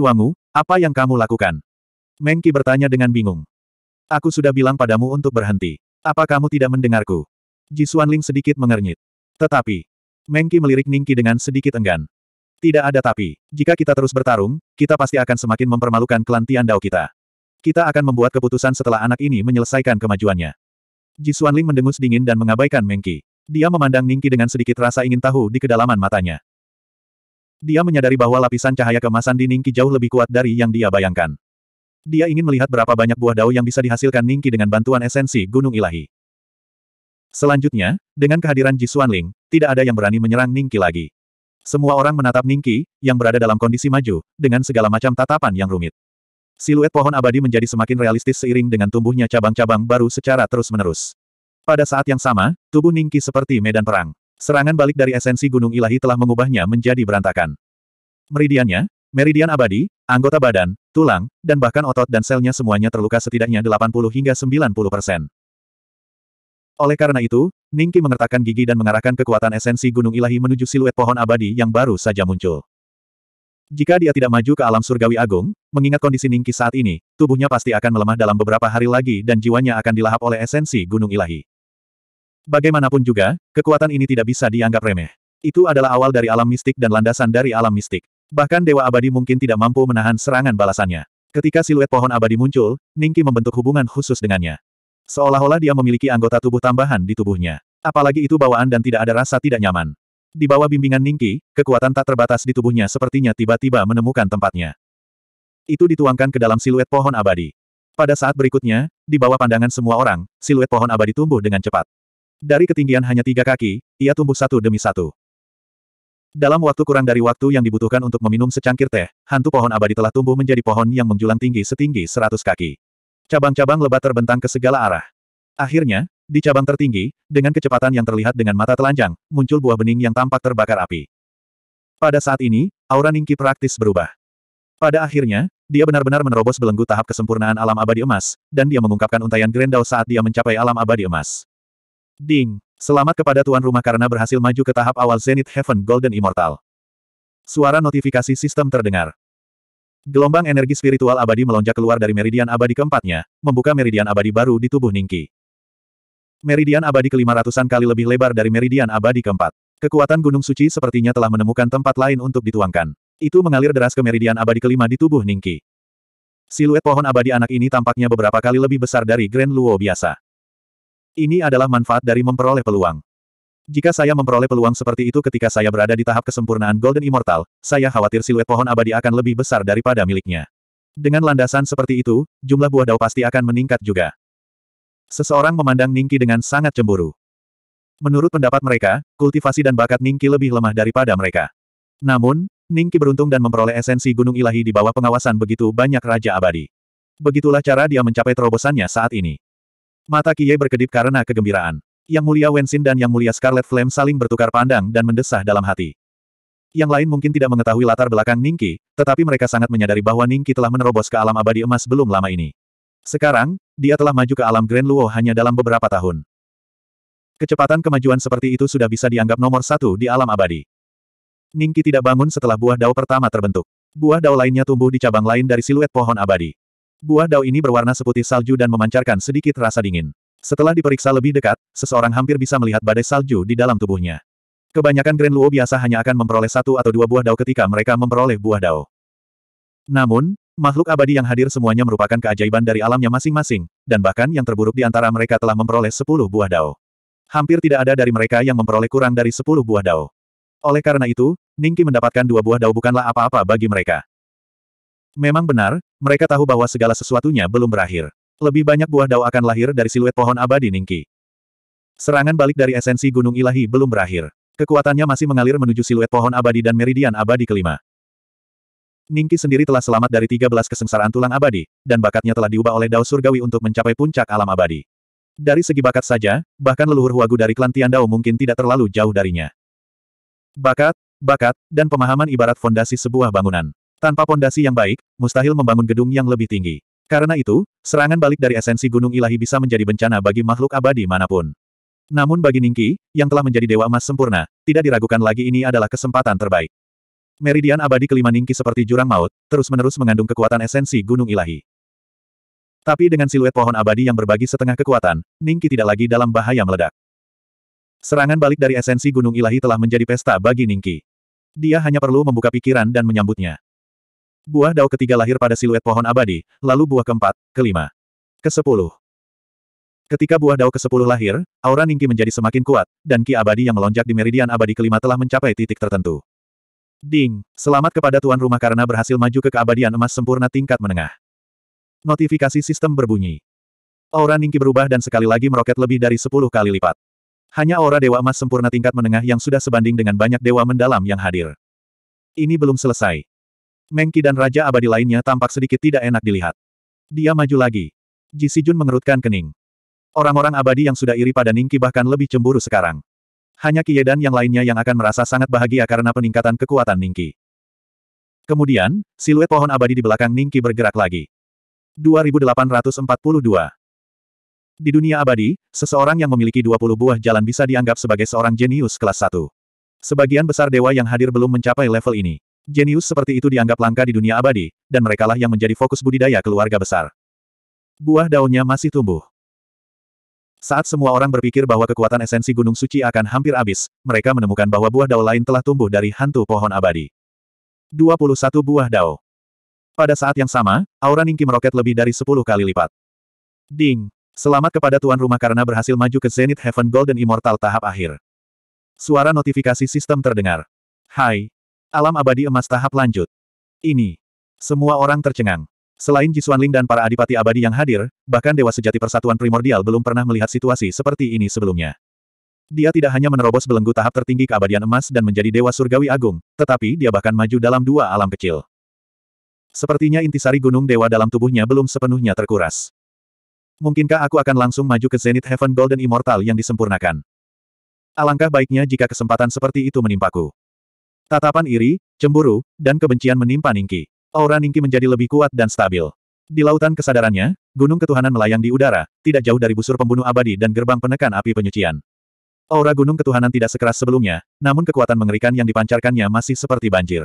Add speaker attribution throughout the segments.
Speaker 1: Wangu, apa yang kamu lakukan? Mengki bertanya dengan bingung. Aku sudah bilang padamu untuk berhenti. Apa kamu tidak mendengarku? Ji Xuanling sedikit mengernyit. Tetapi, Mengki melirik Ningki dengan sedikit enggan. Tidak ada tapi, jika kita terus bertarung, kita pasti akan semakin mempermalukan klan Tiandao kita. Kita akan membuat keputusan setelah anak ini menyelesaikan kemajuannya. Ji Xuanling mendengus dingin dan mengabaikan Mengki. Dia memandang Ningki dengan sedikit rasa ingin tahu di kedalaman matanya. Dia menyadari bahwa lapisan cahaya kemasan di Ningki jauh lebih kuat dari yang dia bayangkan. Dia ingin melihat berapa banyak buah dao yang bisa dihasilkan Ningki dengan bantuan esensi Gunung Ilahi. Selanjutnya, dengan kehadiran Ji Xuanling, tidak ada yang berani menyerang Ningki lagi. Semua orang menatap Ningki, yang berada dalam kondisi maju, dengan segala macam tatapan yang rumit. Siluet pohon abadi menjadi semakin realistis seiring dengan tumbuhnya cabang-cabang baru secara terus-menerus. Pada saat yang sama, tubuh Ningki seperti medan perang. Serangan balik dari esensi gunung ilahi telah mengubahnya menjadi berantakan. Meridiannya, meridian abadi, anggota badan, tulang, dan bahkan otot dan selnya semuanya terluka setidaknya 80 hingga 90 persen. Oleh karena itu, Ningki mengertakkan gigi dan mengarahkan kekuatan esensi gunung ilahi menuju siluet pohon abadi yang baru saja muncul. Jika dia tidak maju ke alam surgawi agung, mengingat kondisi Ningki saat ini, tubuhnya pasti akan melemah dalam beberapa hari lagi dan jiwanya akan dilahap oleh esensi gunung ilahi. Bagaimanapun juga, kekuatan ini tidak bisa dianggap remeh. Itu adalah awal dari alam mistik dan landasan dari alam mistik. Bahkan Dewa Abadi mungkin tidak mampu menahan serangan balasannya. Ketika siluet pohon abadi muncul, Ningki membentuk hubungan khusus dengannya. Seolah-olah dia memiliki anggota tubuh tambahan di tubuhnya. Apalagi itu bawaan dan tidak ada rasa tidak nyaman. Di bawah bimbingan Ningki, kekuatan tak terbatas di tubuhnya sepertinya tiba-tiba menemukan tempatnya. Itu dituangkan ke dalam siluet pohon abadi. Pada saat berikutnya, di bawah pandangan semua orang, siluet pohon abadi tumbuh dengan cepat. Dari ketinggian hanya tiga kaki, ia tumbuh satu demi satu. Dalam waktu kurang dari waktu yang dibutuhkan untuk meminum secangkir teh, hantu pohon abadi telah tumbuh menjadi pohon yang menjulang tinggi setinggi seratus kaki. Cabang-cabang lebat terbentang ke segala arah. Akhirnya, di cabang tertinggi, dengan kecepatan yang terlihat dengan mata telanjang, muncul buah bening yang tampak terbakar api. Pada saat ini, aura Ningki praktis berubah. Pada akhirnya, dia benar-benar menerobos belenggu tahap kesempurnaan alam abadi emas, dan dia mengungkapkan untayan Grendau saat dia mencapai alam abadi emas. Ding! Selamat kepada tuan rumah karena berhasil maju ke tahap awal Zenith Heaven Golden Immortal. Suara notifikasi sistem terdengar. Gelombang energi spiritual abadi melonjak keluar dari meridian abadi keempatnya, membuka meridian abadi baru di tubuh Ningki. Meridian abadi kelima ratusan kali lebih lebar dari meridian abadi keempat. Kekuatan Gunung Suci sepertinya telah menemukan tempat lain untuk dituangkan. Itu mengalir deras ke meridian abadi kelima di tubuh Ningki. Siluet pohon abadi anak ini tampaknya beberapa kali lebih besar dari Grand Luo biasa. Ini adalah manfaat dari memperoleh peluang. Jika saya memperoleh peluang seperti itu ketika saya berada di tahap kesempurnaan Golden Immortal, saya khawatir siluet pohon abadi akan lebih besar daripada miliknya. Dengan landasan seperti itu, jumlah buah dao pasti akan meningkat juga. Seseorang memandang Ningki dengan sangat cemburu. Menurut pendapat mereka, kultivasi dan bakat Ningki lebih lemah daripada mereka. Namun, Ningki beruntung dan memperoleh esensi Gunung Ilahi di bawah pengawasan begitu banyak Raja Abadi. Begitulah cara dia mencapai terobosannya saat ini. Mata Kie berkedip karena kegembiraan. Yang mulia Wensin dan yang mulia Scarlet Flame saling bertukar pandang dan mendesah dalam hati. Yang lain mungkin tidak mengetahui latar belakang Ningki, tetapi mereka sangat menyadari bahwa Ningki telah menerobos ke alam abadi emas belum lama ini. Sekarang, dia telah maju ke alam Grand Luo hanya dalam beberapa tahun. Kecepatan kemajuan seperti itu sudah bisa dianggap nomor satu di alam abadi. Ningki tidak bangun setelah buah dao pertama terbentuk. Buah dao lainnya tumbuh di cabang lain dari siluet pohon abadi. Buah dao ini berwarna seputih salju dan memancarkan sedikit rasa dingin. Setelah diperiksa lebih dekat, seseorang hampir bisa melihat badai salju di dalam tubuhnya. Kebanyakan Grand Luo biasa hanya akan memperoleh satu atau dua buah dao ketika mereka memperoleh buah dao. Namun, makhluk abadi yang hadir semuanya merupakan keajaiban dari alamnya masing-masing, dan bahkan yang terburuk di antara mereka telah memperoleh sepuluh buah dao. Hampir tidak ada dari mereka yang memperoleh kurang dari sepuluh buah dao. Oleh karena itu, Ningki mendapatkan dua buah dao bukanlah apa-apa bagi mereka. Memang benar, mereka tahu bahwa segala sesuatunya belum berakhir. Lebih banyak buah dao akan lahir dari siluet pohon abadi Ningki. Serangan balik dari esensi Gunung Ilahi belum berakhir. Kekuatannya masih mengalir menuju siluet pohon abadi dan meridian abadi kelima. Ningki sendiri telah selamat dari 13 kesengsaraan tulang abadi, dan bakatnya telah diubah oleh Dao Surgawi untuk mencapai puncak alam abadi. Dari segi bakat saja, bahkan leluhur Huagu dari klan Tian Dao mungkin tidak terlalu jauh darinya. Bakat, bakat, dan pemahaman ibarat fondasi sebuah bangunan. Tanpa pondasi yang baik, mustahil membangun gedung yang lebih tinggi. Karena itu, serangan balik dari esensi gunung ilahi bisa menjadi bencana bagi makhluk abadi manapun. Namun bagi Ningki, yang telah menjadi dewa emas sempurna, tidak diragukan lagi ini adalah kesempatan terbaik. Meridian abadi kelima Ningki seperti jurang maut, terus-menerus mengandung kekuatan esensi gunung ilahi. Tapi dengan siluet pohon abadi yang berbagi setengah kekuatan, Ningki tidak lagi dalam bahaya meledak. Serangan balik dari esensi gunung ilahi telah menjadi pesta bagi Ningki. Dia hanya perlu membuka pikiran dan menyambutnya. Buah dao ketiga lahir pada siluet pohon abadi, lalu buah keempat, kelima, ke kesepuluh. Ketika buah dao ke kesepuluh lahir, aura Ningki menjadi semakin kuat, dan ki abadi yang melonjak di meridian abadi kelima telah mencapai titik tertentu. Ding, selamat kepada tuan rumah karena berhasil maju ke keabadian emas sempurna tingkat menengah. Notifikasi sistem berbunyi. Aura Ningki berubah dan sekali lagi meroket lebih dari sepuluh kali lipat. Hanya aura dewa emas sempurna tingkat menengah yang sudah sebanding dengan banyak dewa mendalam yang hadir. Ini belum selesai. Mengki dan Raja Abadi lainnya tampak sedikit tidak enak dilihat. Dia maju lagi. Ji Sijun mengerutkan kening. Orang-orang abadi yang sudah iri pada Ningki bahkan lebih cemburu sekarang. Hanya Kie dan yang lainnya yang akan merasa sangat bahagia karena peningkatan kekuatan Ningki. Kemudian, siluet pohon abadi di belakang Ningki bergerak lagi. 2842 Di dunia abadi, seseorang yang memiliki 20 buah jalan bisa dianggap sebagai seorang jenius kelas 1. Sebagian besar dewa yang hadir belum mencapai level ini. Jenius seperti itu dianggap langka di dunia abadi, dan merekalah yang menjadi fokus budidaya keluarga besar. Buah daunnya masih tumbuh. Saat semua orang berpikir bahwa kekuatan esensi Gunung Suci akan hampir habis, mereka menemukan bahwa buah dao lain telah tumbuh dari hantu pohon abadi. 21 buah dao. Pada saat yang sama, aura Ningki meroket lebih dari 10 kali lipat. Ding! Selamat kepada tuan rumah karena berhasil maju ke Zenith Heaven Golden Immortal tahap akhir. Suara notifikasi sistem terdengar. Hai, Alam abadi emas tahap lanjut. Ini. Semua orang tercengang. Selain Jisuan Ling dan para adipati abadi yang hadir, bahkan Dewa Sejati Persatuan Primordial belum pernah melihat situasi seperti ini sebelumnya. Dia tidak hanya menerobos belenggu tahap tertinggi keabadian emas dan menjadi Dewa Surgawi Agung, tetapi dia bahkan maju dalam dua alam kecil. Sepertinya intisari gunung dewa dalam tubuhnya belum sepenuhnya terkuras. Mungkinkah aku akan langsung maju ke Zenith Heaven Golden Immortal yang disempurnakan? Alangkah baiknya jika kesempatan seperti itu menimpaku. Tatapan iri, cemburu, dan kebencian menimpa Ningki. Aura Ningki menjadi lebih kuat dan stabil. Di lautan kesadarannya, gunung ketuhanan melayang di udara, tidak jauh dari busur pembunuh abadi dan gerbang penekan api penyucian. Aura gunung ketuhanan tidak sekeras sebelumnya, namun kekuatan mengerikan yang dipancarkannya masih seperti banjir.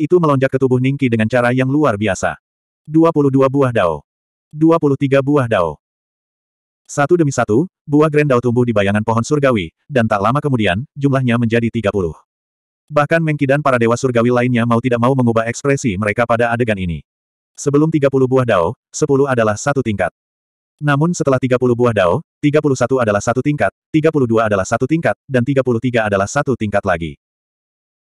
Speaker 1: Itu melonjak ke tubuh Ningki dengan cara yang luar biasa. 22 buah dao. 23 buah dao. Satu demi satu, buah Grand Dao tumbuh di bayangan pohon surgawi, dan tak lama kemudian, jumlahnya menjadi 30. Bahkan Mengki dan para dewa surgawi lainnya mau tidak mau mengubah ekspresi mereka pada adegan ini. Sebelum 30 buah dao, 10 adalah satu tingkat. Namun setelah 30 buah dao, 31 adalah satu tingkat, 32 adalah satu tingkat, dan 33 adalah satu tingkat lagi.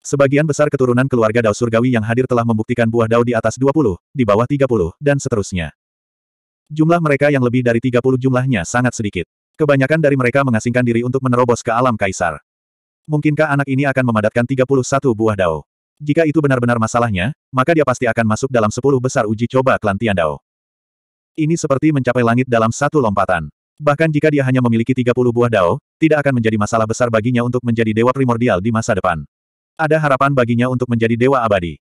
Speaker 1: Sebagian besar keturunan keluarga Dao Surgawi yang hadir telah membuktikan buah Dao di atas 20, di bawah 30, dan seterusnya. Jumlah mereka yang lebih dari 30 jumlahnya sangat sedikit. Kebanyakan dari mereka mengasingkan diri untuk menerobos ke alam kaisar. Mungkinkah anak ini akan memadatkan 31 buah dao? Jika itu benar-benar masalahnya, maka dia pasti akan masuk dalam 10 besar uji coba klan Tian Dao. Ini seperti mencapai langit dalam satu lompatan. Bahkan jika dia hanya memiliki 30 buah dao, tidak akan menjadi masalah besar baginya untuk menjadi dewa primordial di masa depan. Ada harapan baginya untuk menjadi dewa abadi.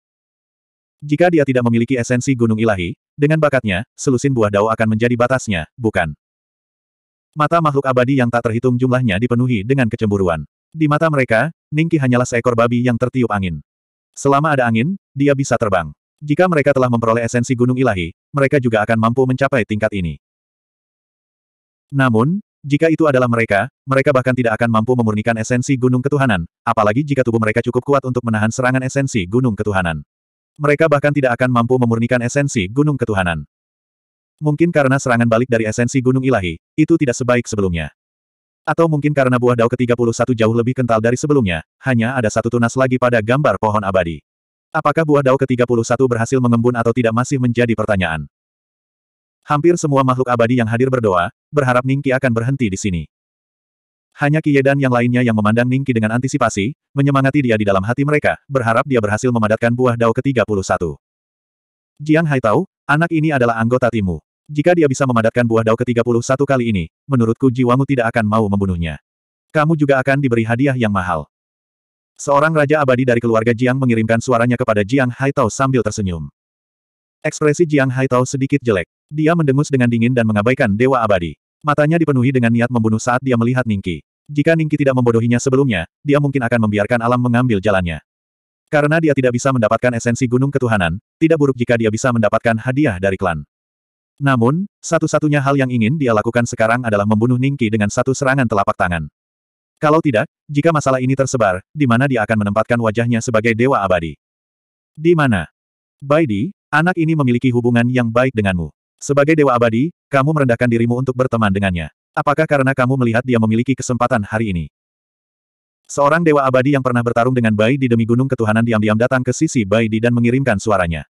Speaker 1: Jika dia tidak memiliki esensi gunung ilahi, dengan bakatnya, selusin buah dao akan menjadi batasnya, bukan? Mata makhluk abadi yang tak terhitung jumlahnya dipenuhi dengan kecemburuan. Di mata mereka, Ningki hanyalah seekor babi yang tertiup angin. Selama ada angin, dia bisa terbang. Jika mereka telah memperoleh esensi gunung ilahi, mereka juga akan mampu mencapai tingkat ini. Namun, jika itu adalah mereka, mereka bahkan tidak akan mampu memurnikan esensi gunung ketuhanan, apalagi jika tubuh mereka cukup kuat untuk menahan serangan esensi gunung ketuhanan. Mereka bahkan tidak akan mampu memurnikan esensi gunung ketuhanan. Mungkin karena serangan balik dari esensi gunung ilahi, itu tidak sebaik sebelumnya. Atau mungkin karena buah dao ke-31 jauh lebih kental dari sebelumnya, hanya ada satu tunas lagi pada gambar pohon abadi. Apakah buah dao ke-31 berhasil mengembun atau tidak masih menjadi pertanyaan. Hampir semua makhluk abadi yang hadir berdoa, berharap Ningki akan berhenti di sini. Hanya Kiye dan yang lainnya yang memandang Ningki dengan antisipasi, menyemangati dia di dalam hati mereka, berharap dia berhasil memadatkan buah dao ke-31. Jiang Hai tahu, anak ini adalah anggota timu. Jika dia bisa memadatkan buah dao ke-31 kali ini, menurutku jiwamu tidak akan mau membunuhnya. Kamu juga akan diberi hadiah yang mahal. Seorang raja abadi dari keluarga Jiang mengirimkan suaranya kepada Jiang Haitao sambil tersenyum. Ekspresi Jiang Haitao sedikit jelek. Dia mendengus dengan dingin dan mengabaikan dewa abadi. Matanya dipenuhi dengan niat membunuh saat dia melihat Ningki. Jika Ningki tidak membodohinya sebelumnya, dia mungkin akan membiarkan alam mengambil jalannya. Karena dia tidak bisa mendapatkan esensi gunung ketuhanan, tidak buruk jika dia bisa mendapatkan hadiah dari klan. Namun, satu-satunya hal yang ingin dia lakukan sekarang adalah membunuh Ningki dengan satu serangan telapak tangan. Kalau tidak, jika masalah ini tersebar, di mana dia akan menempatkan wajahnya sebagai dewa abadi? Di mana? Baidi, anak ini memiliki hubungan yang baik denganmu. Sebagai dewa abadi, kamu merendahkan dirimu untuk berteman dengannya. Apakah karena kamu melihat dia memiliki kesempatan hari ini? Seorang dewa abadi yang pernah bertarung dengan Baidi demi gunung ketuhanan diam-diam datang ke sisi Baidi dan mengirimkan suaranya.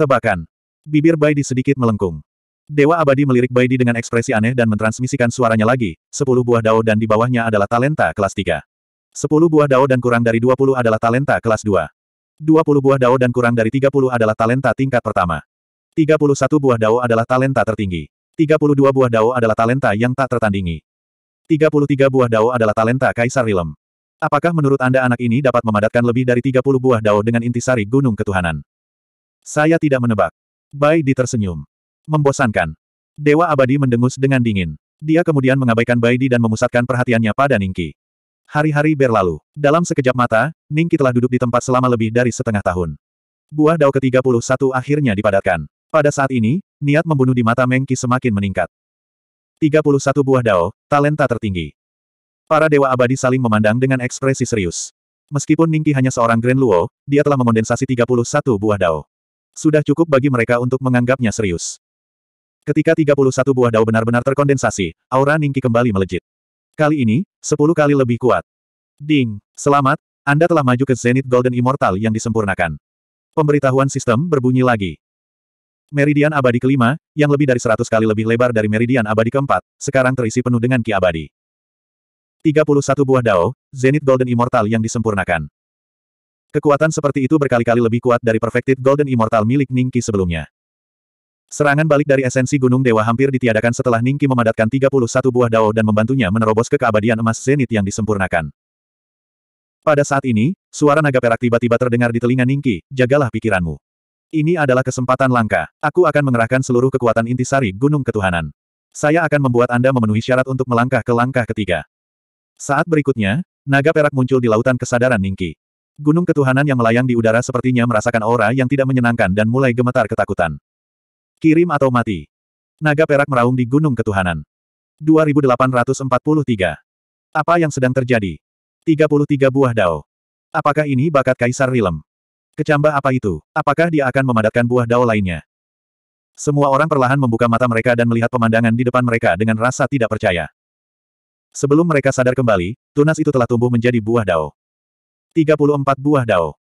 Speaker 1: Tebakan. Bibir Baidi sedikit melengkung. Dewa abadi melirik Baidi dengan ekspresi aneh dan mentransmisikan suaranya lagi, sepuluh buah dao dan di bawahnya adalah talenta kelas tiga. Sepuluh buah dao dan kurang dari dua puluh adalah talenta kelas dua. Dua puluh buah dao dan kurang dari tiga puluh adalah talenta tingkat pertama. Tiga puluh satu buah dao adalah talenta tertinggi. Tiga puluh dua buah dao adalah talenta yang tak tertandingi. Tiga puluh tiga buah dao adalah talenta Kaisar Rilem. Apakah menurut Anda anak ini dapat memadatkan lebih dari tiga puluh buah dao dengan intisari Gunung Ketuhanan? Saya tidak menebak. Bai Di tersenyum. Membosankan. Dewa abadi mendengus dengan dingin. Dia kemudian mengabaikan Bai Di dan memusatkan perhatiannya pada Ningki. Hari-hari berlalu. Dalam sekejap mata, Ningki telah duduk di tempat selama lebih dari setengah tahun. Buah dao ke-31 akhirnya dipadatkan. Pada saat ini, niat membunuh di mata Mengki semakin meningkat. 31 buah dao, talenta tertinggi. Para dewa abadi saling memandang dengan ekspresi serius. Meskipun Ningki hanya seorang Grand Luo, dia telah mengondensasi 31 buah dao. Sudah cukup bagi mereka untuk menganggapnya serius. Ketika 31 buah dao benar-benar terkondensasi, aura Ningki kembali melejit. Kali ini, 10 kali lebih kuat. Ding, selamat, Anda telah maju ke Zenith Golden Immortal yang disempurnakan. Pemberitahuan sistem berbunyi lagi. Meridian abadi kelima, yang lebih dari 100 kali lebih lebar dari meridian abadi keempat, sekarang terisi penuh dengan ki abadi. 31 buah dao, Zenith Golden Immortal yang disempurnakan. Kekuatan seperti itu berkali-kali lebih kuat dari Perfected Golden Immortal milik Ningki sebelumnya. Serangan balik dari esensi Gunung Dewa hampir ditiadakan setelah Ningki memadatkan 31 buah dao dan membantunya menerobos ke keabadian emas zenit yang disempurnakan. Pada saat ini, suara naga perak tiba-tiba terdengar di telinga Ningki, jagalah pikiranmu. Ini adalah kesempatan langka. Aku akan mengerahkan seluruh kekuatan intisari Gunung Ketuhanan. Saya akan membuat Anda memenuhi syarat untuk melangkah ke langkah ketiga. Saat berikutnya, naga perak muncul di lautan kesadaran Ningki. Gunung ketuhanan yang melayang di udara sepertinya merasakan aura yang tidak menyenangkan dan mulai gemetar ketakutan. Kirim atau mati. Naga perak meraung di gunung ketuhanan. 2843. Apa yang sedang terjadi? 33 buah dao. Apakah ini bakat Kaisar Rilem? Kecambah apa itu? Apakah dia akan memadatkan buah dao lainnya? Semua orang perlahan membuka mata mereka dan melihat pemandangan di depan mereka dengan rasa tidak percaya. Sebelum mereka sadar kembali, tunas itu telah tumbuh menjadi buah dao. 34 buah dao.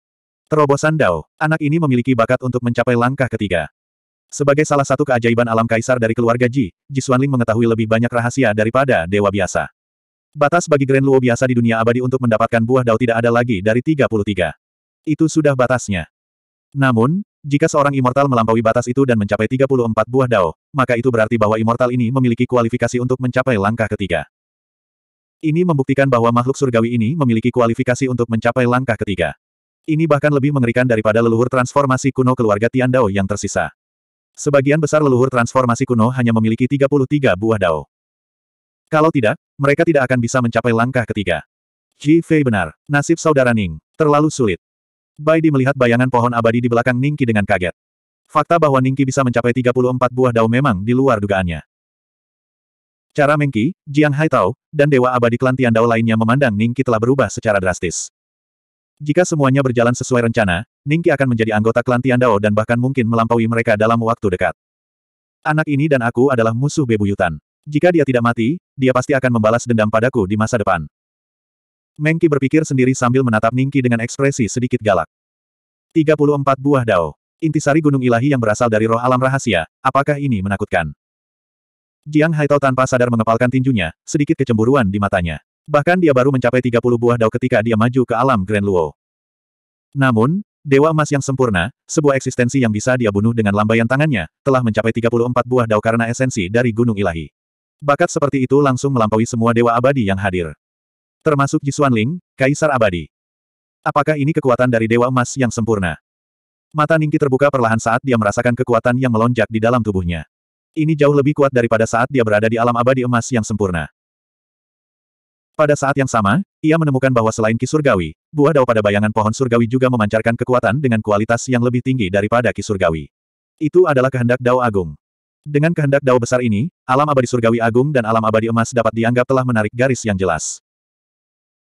Speaker 1: Terobosan dao, anak ini memiliki bakat untuk mencapai langkah ketiga. Sebagai salah satu keajaiban alam kaisar dari keluarga Ji, Ji Xuanling mengetahui lebih banyak rahasia daripada dewa biasa. Batas bagi Grand Luo biasa di dunia abadi untuk mendapatkan buah dao tidak ada lagi dari 33. Itu sudah batasnya. Namun, jika seorang immortal melampaui batas itu dan mencapai 34 buah dao, maka itu berarti bahwa immortal ini memiliki kualifikasi untuk mencapai langkah ketiga. Ini membuktikan bahwa makhluk surgawi ini memiliki kualifikasi untuk mencapai langkah ketiga. Ini bahkan lebih mengerikan daripada leluhur transformasi kuno keluarga Tian Dao yang tersisa. Sebagian besar leluhur transformasi kuno hanya memiliki 33 buah dao. Kalau tidak, mereka tidak akan bisa mencapai langkah ketiga. Ji Fei benar, nasib saudara Ning, terlalu sulit. Bai Di melihat bayangan pohon abadi di belakang Ningki dengan kaget. Fakta bahwa Ningki bisa mencapai 34 buah dao memang di luar dugaannya. Cara Mengki, Jiang Haitao, dan Dewa Abadi Klan Dao lainnya memandang Ningki telah berubah secara drastis. Jika semuanya berjalan sesuai rencana, Ningki akan menjadi anggota klan Dao dan bahkan mungkin melampaui mereka dalam waktu dekat. Anak ini dan aku adalah musuh bebuyutan. Jika dia tidak mati, dia pasti akan membalas dendam padaku di masa depan. Mengki berpikir sendiri sambil menatap Ningki dengan ekspresi sedikit galak. 34 buah dao. Intisari gunung ilahi yang berasal dari roh alam rahasia, apakah ini menakutkan? Jiang Haitao tanpa sadar mengepalkan tinjunya, sedikit kecemburuan di matanya. Bahkan dia baru mencapai 30 buah dao ketika dia maju ke alam Grand Luo. Namun, Dewa emas yang sempurna, sebuah eksistensi yang bisa dia bunuh dengan lambaian tangannya, telah mencapai 34 buah dao karena esensi dari gunung ilahi. Bakat seperti itu langsung melampaui semua dewa abadi yang hadir. Termasuk Jisuan Ling, Kaisar Abadi. Apakah ini kekuatan dari dewa emas yang sempurna? Mata Ningki terbuka perlahan saat dia merasakan kekuatan yang melonjak di dalam tubuhnya. Ini jauh lebih kuat daripada saat dia berada di alam abadi emas yang sempurna. Pada saat yang sama, ia menemukan bahwa selain ki surgawi, buah dao pada bayangan pohon surgawi juga memancarkan kekuatan dengan kualitas yang lebih tinggi daripada ki surgawi. Itu adalah kehendak dao agung. Dengan kehendak dao besar ini, alam abadi surgawi agung dan alam abadi emas dapat dianggap telah menarik garis yang jelas.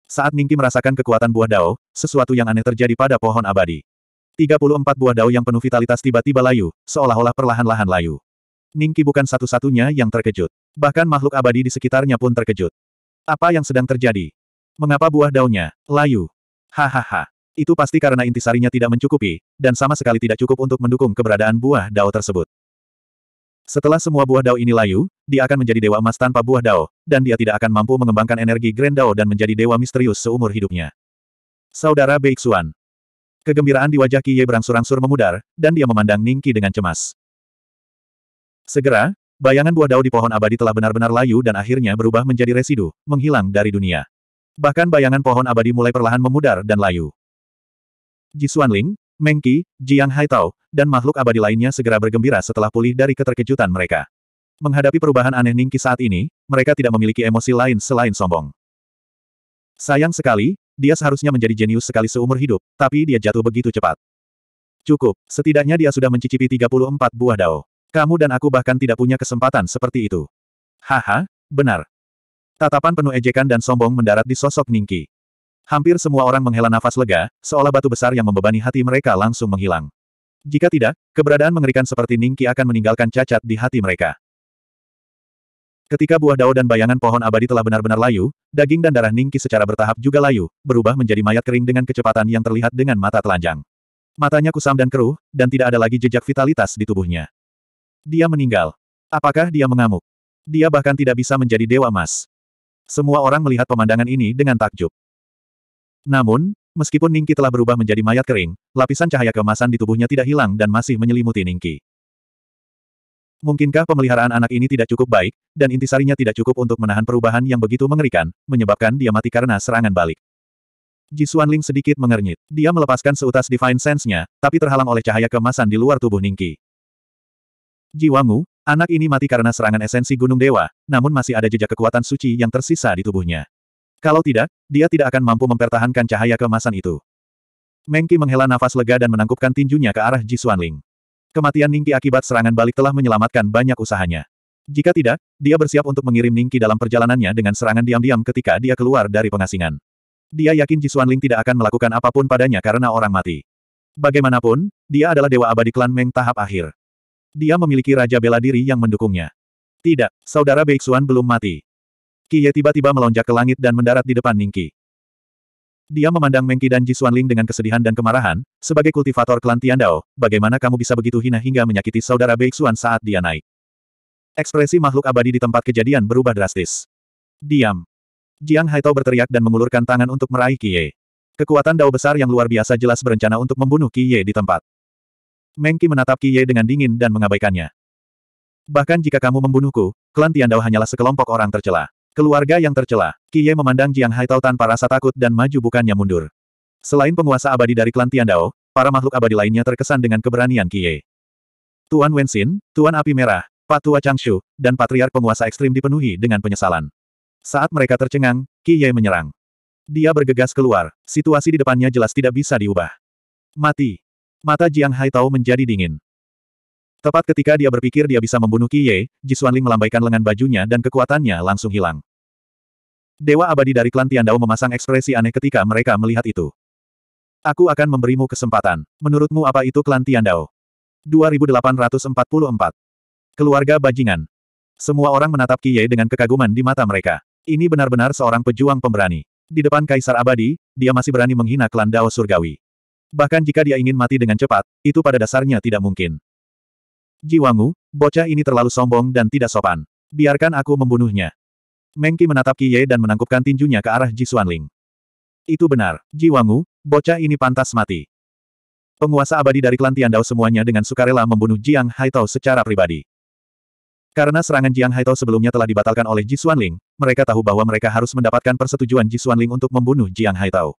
Speaker 1: Saat Ningki merasakan kekuatan buah dao, sesuatu yang aneh terjadi pada pohon abadi. 34 buah dao yang penuh vitalitas tiba-tiba layu, seolah-olah perlahan-lahan layu. Ningki bukan satu-satunya yang terkejut. Bahkan makhluk abadi di sekitarnya pun terkejut. Apa yang sedang terjadi? Mengapa buah daunnya layu? Hahaha. Itu pasti karena intisarinya tidak mencukupi, dan sama sekali tidak cukup untuk mendukung keberadaan buah dao tersebut. Setelah semua buah dao ini layu, dia akan menjadi dewa emas tanpa buah dao, dan dia tidak akan mampu mengembangkan energi Grand Dao dan menjadi dewa misterius seumur hidupnya. Saudara Beixuan. Kegembiraan di wajah Kiye berangsur-angsur memudar, dan dia memandang Ningki dengan cemas. Segera, bayangan buah dao di pohon abadi telah benar-benar layu dan akhirnya berubah menjadi residu, menghilang dari dunia. Bahkan bayangan pohon abadi mulai perlahan memudar dan layu. Ji Xuanling, Qi, Jiang Hai Tao, dan makhluk abadi lainnya segera bergembira setelah pulih dari keterkejutan mereka. Menghadapi perubahan aneh Ningki saat ini, mereka tidak memiliki emosi lain selain sombong. Sayang sekali, dia seharusnya menjadi jenius sekali seumur hidup, tapi dia jatuh begitu cepat. Cukup, setidaknya dia sudah mencicipi 34 buah dao. Kamu dan aku bahkan tidak punya kesempatan seperti itu. Haha, benar. Tatapan penuh ejekan dan sombong mendarat di sosok Ningki. Hampir semua orang menghela nafas lega, seolah batu besar yang membebani hati mereka langsung menghilang. Jika tidak, keberadaan mengerikan seperti Ningki akan meninggalkan cacat di hati mereka. Ketika buah dao dan bayangan pohon abadi telah benar-benar layu, daging dan darah Ningki secara bertahap juga layu, berubah menjadi mayat kering dengan kecepatan yang terlihat dengan mata telanjang. Matanya kusam dan keruh, dan tidak ada lagi jejak vitalitas di tubuhnya. Dia meninggal. Apakah dia mengamuk? Dia bahkan tidak bisa menjadi dewa emas. Semua orang melihat pemandangan ini dengan takjub. Namun, meskipun Ningki telah berubah menjadi mayat kering, lapisan cahaya kemasan di tubuhnya tidak hilang dan masih menyelimuti Ningki. Mungkinkah pemeliharaan anak ini tidak cukup baik, dan intisarinya tidak cukup untuk menahan perubahan yang begitu mengerikan, menyebabkan dia mati karena serangan balik. Jisuan Ling sedikit mengernyit. Dia melepaskan seutas Divine Sense-nya, tapi terhalang oleh cahaya kemasan di luar tubuh Ningki. Jiwamu, anak ini mati karena serangan esensi Gunung Dewa, namun masih ada jejak kekuatan suci yang tersisa di tubuhnya. Kalau tidak, dia tidak akan mampu mempertahankan cahaya kemasan itu. Mengki menghela nafas lega dan menangkupkan tinjunya ke arah Ji Xuanling. Kematian Ningki akibat serangan balik telah menyelamatkan banyak usahanya. Jika tidak, dia bersiap untuk mengirim Ningki dalam perjalanannya dengan serangan diam-diam ketika dia keluar dari pengasingan. Dia yakin Ji Xuanling tidak akan melakukan apapun padanya karena orang mati. Bagaimanapun, dia adalah dewa abadi klan Meng tahap akhir. Dia memiliki raja bela diri yang mendukungnya. Tidak, saudara Beixuan belum mati. Kiye tiba-tiba melonjak ke langit dan mendarat di depan Ningki. Dia memandang Mengki dan Ji Xuanling dengan kesedihan dan kemarahan, sebagai kultivator klan Dao, bagaimana kamu bisa begitu hina hingga menyakiti saudara Beixuan saat dia naik. Ekspresi makhluk abadi di tempat kejadian berubah drastis. Diam. Jiang Haitao berteriak dan mengulurkan tangan untuk meraih Qiye. Kekuatan Dao besar yang luar biasa jelas berencana untuk membunuh Qiye di tempat. Mengki menatap Ye dengan dingin dan mengabaikannya. Bahkan jika kamu membunuhku, klan Dao hanyalah sekelompok orang tercela. Keluarga yang tercela. Ye memandang Jiang Hai Haitao tanpa rasa takut dan maju bukannya mundur. Selain penguasa abadi dari klan Dao, para makhluk abadi lainnya terkesan dengan keberanian Ye. Tuan Wenxin, Tuan Api Merah, Pak Tua Changshu, dan Patriark penguasa ekstrim dipenuhi dengan penyesalan. Saat mereka tercengang, Ye menyerang. Dia bergegas keluar, situasi di depannya jelas tidak bisa diubah. Mati. Mata Jiang Hai Haitao menjadi dingin. Tepat ketika dia berpikir dia bisa membunuh Qi Ye, Ji Xuanling melambaikan lengan bajunya dan kekuatannya langsung hilang. Dewa abadi dari klan Tiandao memasang ekspresi aneh ketika mereka melihat itu. Aku akan memberimu kesempatan. Menurutmu apa itu klan Tiandao? 2844. Keluarga Bajingan. Semua orang menatap Qi Ye dengan kekaguman di mata mereka. Ini benar-benar seorang pejuang pemberani. Di depan Kaisar Abadi, dia masih berani menghina klan Dao Surgawi. Bahkan jika dia ingin mati dengan cepat, itu pada dasarnya tidak mungkin. Jiwangu, bocah ini terlalu sombong dan tidak sopan. Biarkan aku membunuhnya. Mengki menatap Kiye dan menangkupkan tinjunya ke arah Ji Xuanling. Itu benar, Jiwangu, bocah ini pantas mati. Penguasa abadi dari klan Tiandao semuanya dengan sukarela membunuh Jiang Haitao secara pribadi. Karena serangan Jiang Haitao sebelumnya telah dibatalkan oleh Ji Xuanling, mereka tahu bahwa mereka harus mendapatkan persetujuan Ji Xuanling untuk membunuh Jiang Haitao.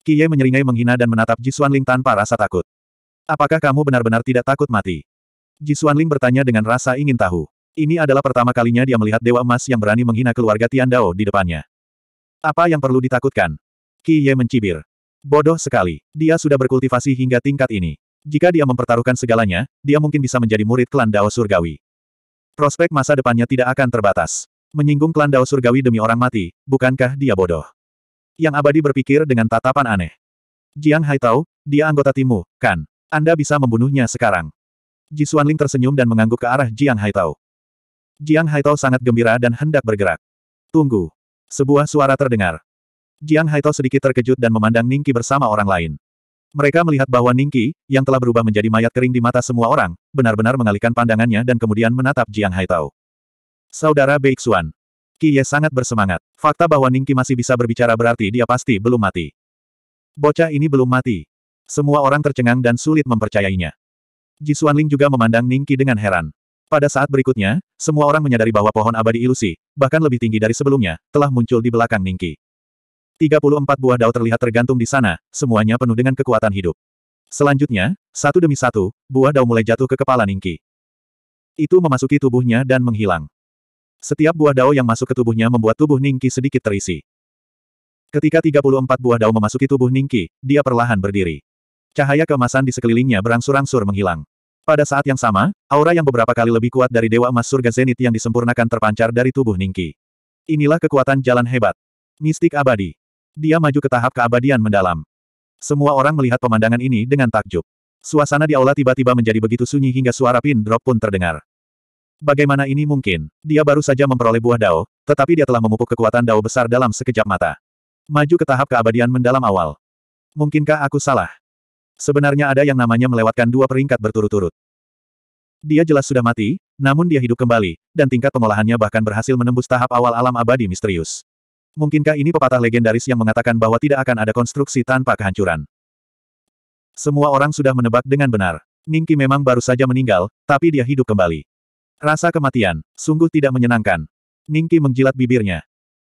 Speaker 1: Kiye menyeringai menghina dan menatap Jisuan Ling tanpa rasa takut. Apakah kamu benar-benar tidak takut mati? Jisuan Ling bertanya dengan rasa ingin tahu. Ini adalah pertama kalinya dia melihat Dewa Emas yang berani menghina keluarga Tian Dao di depannya. Apa yang perlu ditakutkan? Ye mencibir. Bodoh sekali. Dia sudah berkultivasi hingga tingkat ini. Jika dia mempertaruhkan segalanya, dia mungkin bisa menjadi murid klan Dao Surgawi. Prospek masa depannya tidak akan terbatas. Menyinggung klan Dao Surgawi demi orang mati, bukankah dia bodoh? Yang abadi berpikir dengan tatapan aneh. Jiang Haitao, dia anggota timu, kan? Anda bisa membunuhnya sekarang. Ji Xuanling tersenyum dan mengangguk ke arah Jiang Haitao. Jiang Haitao sangat gembira dan hendak bergerak. Tunggu. Sebuah suara terdengar. Jiang Haitao sedikit terkejut dan memandang Ningki bersama orang lain. Mereka melihat bahwa Ningki, yang telah berubah menjadi mayat kering di mata semua orang, benar-benar mengalihkan pandangannya dan kemudian menatap Jiang Haitao. Saudara Xuan. Qiye sangat bersemangat. Fakta bahwa Ningki masih bisa berbicara berarti dia pasti belum mati. Bocah ini belum mati. Semua orang tercengang dan sulit mempercayainya. Ji Xuanling juga memandang Ningki dengan heran. Pada saat berikutnya, semua orang menyadari bahwa pohon abadi ilusi, bahkan lebih tinggi dari sebelumnya, telah muncul di belakang Ningki. 34 buah dao terlihat tergantung di sana, semuanya penuh dengan kekuatan hidup. Selanjutnya, satu demi satu, buah dao mulai jatuh ke kepala Ningki. Itu memasuki tubuhnya dan menghilang. Setiap buah dao yang masuk ke tubuhnya membuat tubuh Ningki sedikit terisi. Ketika 34 buah dao memasuki tubuh Ningki, dia perlahan berdiri. Cahaya kemasan di sekelilingnya berangsur-angsur menghilang. Pada saat yang sama, aura yang beberapa kali lebih kuat dari Dewa Emas Surga Zenit yang disempurnakan terpancar dari tubuh Ningki. Inilah kekuatan jalan hebat. Mistik abadi. Dia maju ke tahap keabadian mendalam. Semua orang melihat pemandangan ini dengan takjub. Suasana di aula tiba-tiba menjadi begitu sunyi hingga suara pin drop pun terdengar. Bagaimana ini mungkin? Dia baru saja memperoleh buah dao, tetapi dia telah memupuk kekuatan dao besar dalam sekejap mata. Maju ke tahap keabadian mendalam awal. Mungkinkah aku salah? Sebenarnya ada yang namanya melewatkan dua peringkat berturut-turut. Dia jelas sudah mati, namun dia hidup kembali, dan tingkat pengolahannya bahkan berhasil menembus tahap awal alam abadi misterius. Mungkinkah ini pepatah legendaris yang mengatakan bahwa tidak akan ada konstruksi tanpa kehancuran? Semua orang sudah menebak dengan benar. Ningki memang baru saja meninggal, tapi dia hidup kembali. Rasa kematian, sungguh tidak menyenangkan. Ningki menjilat bibirnya.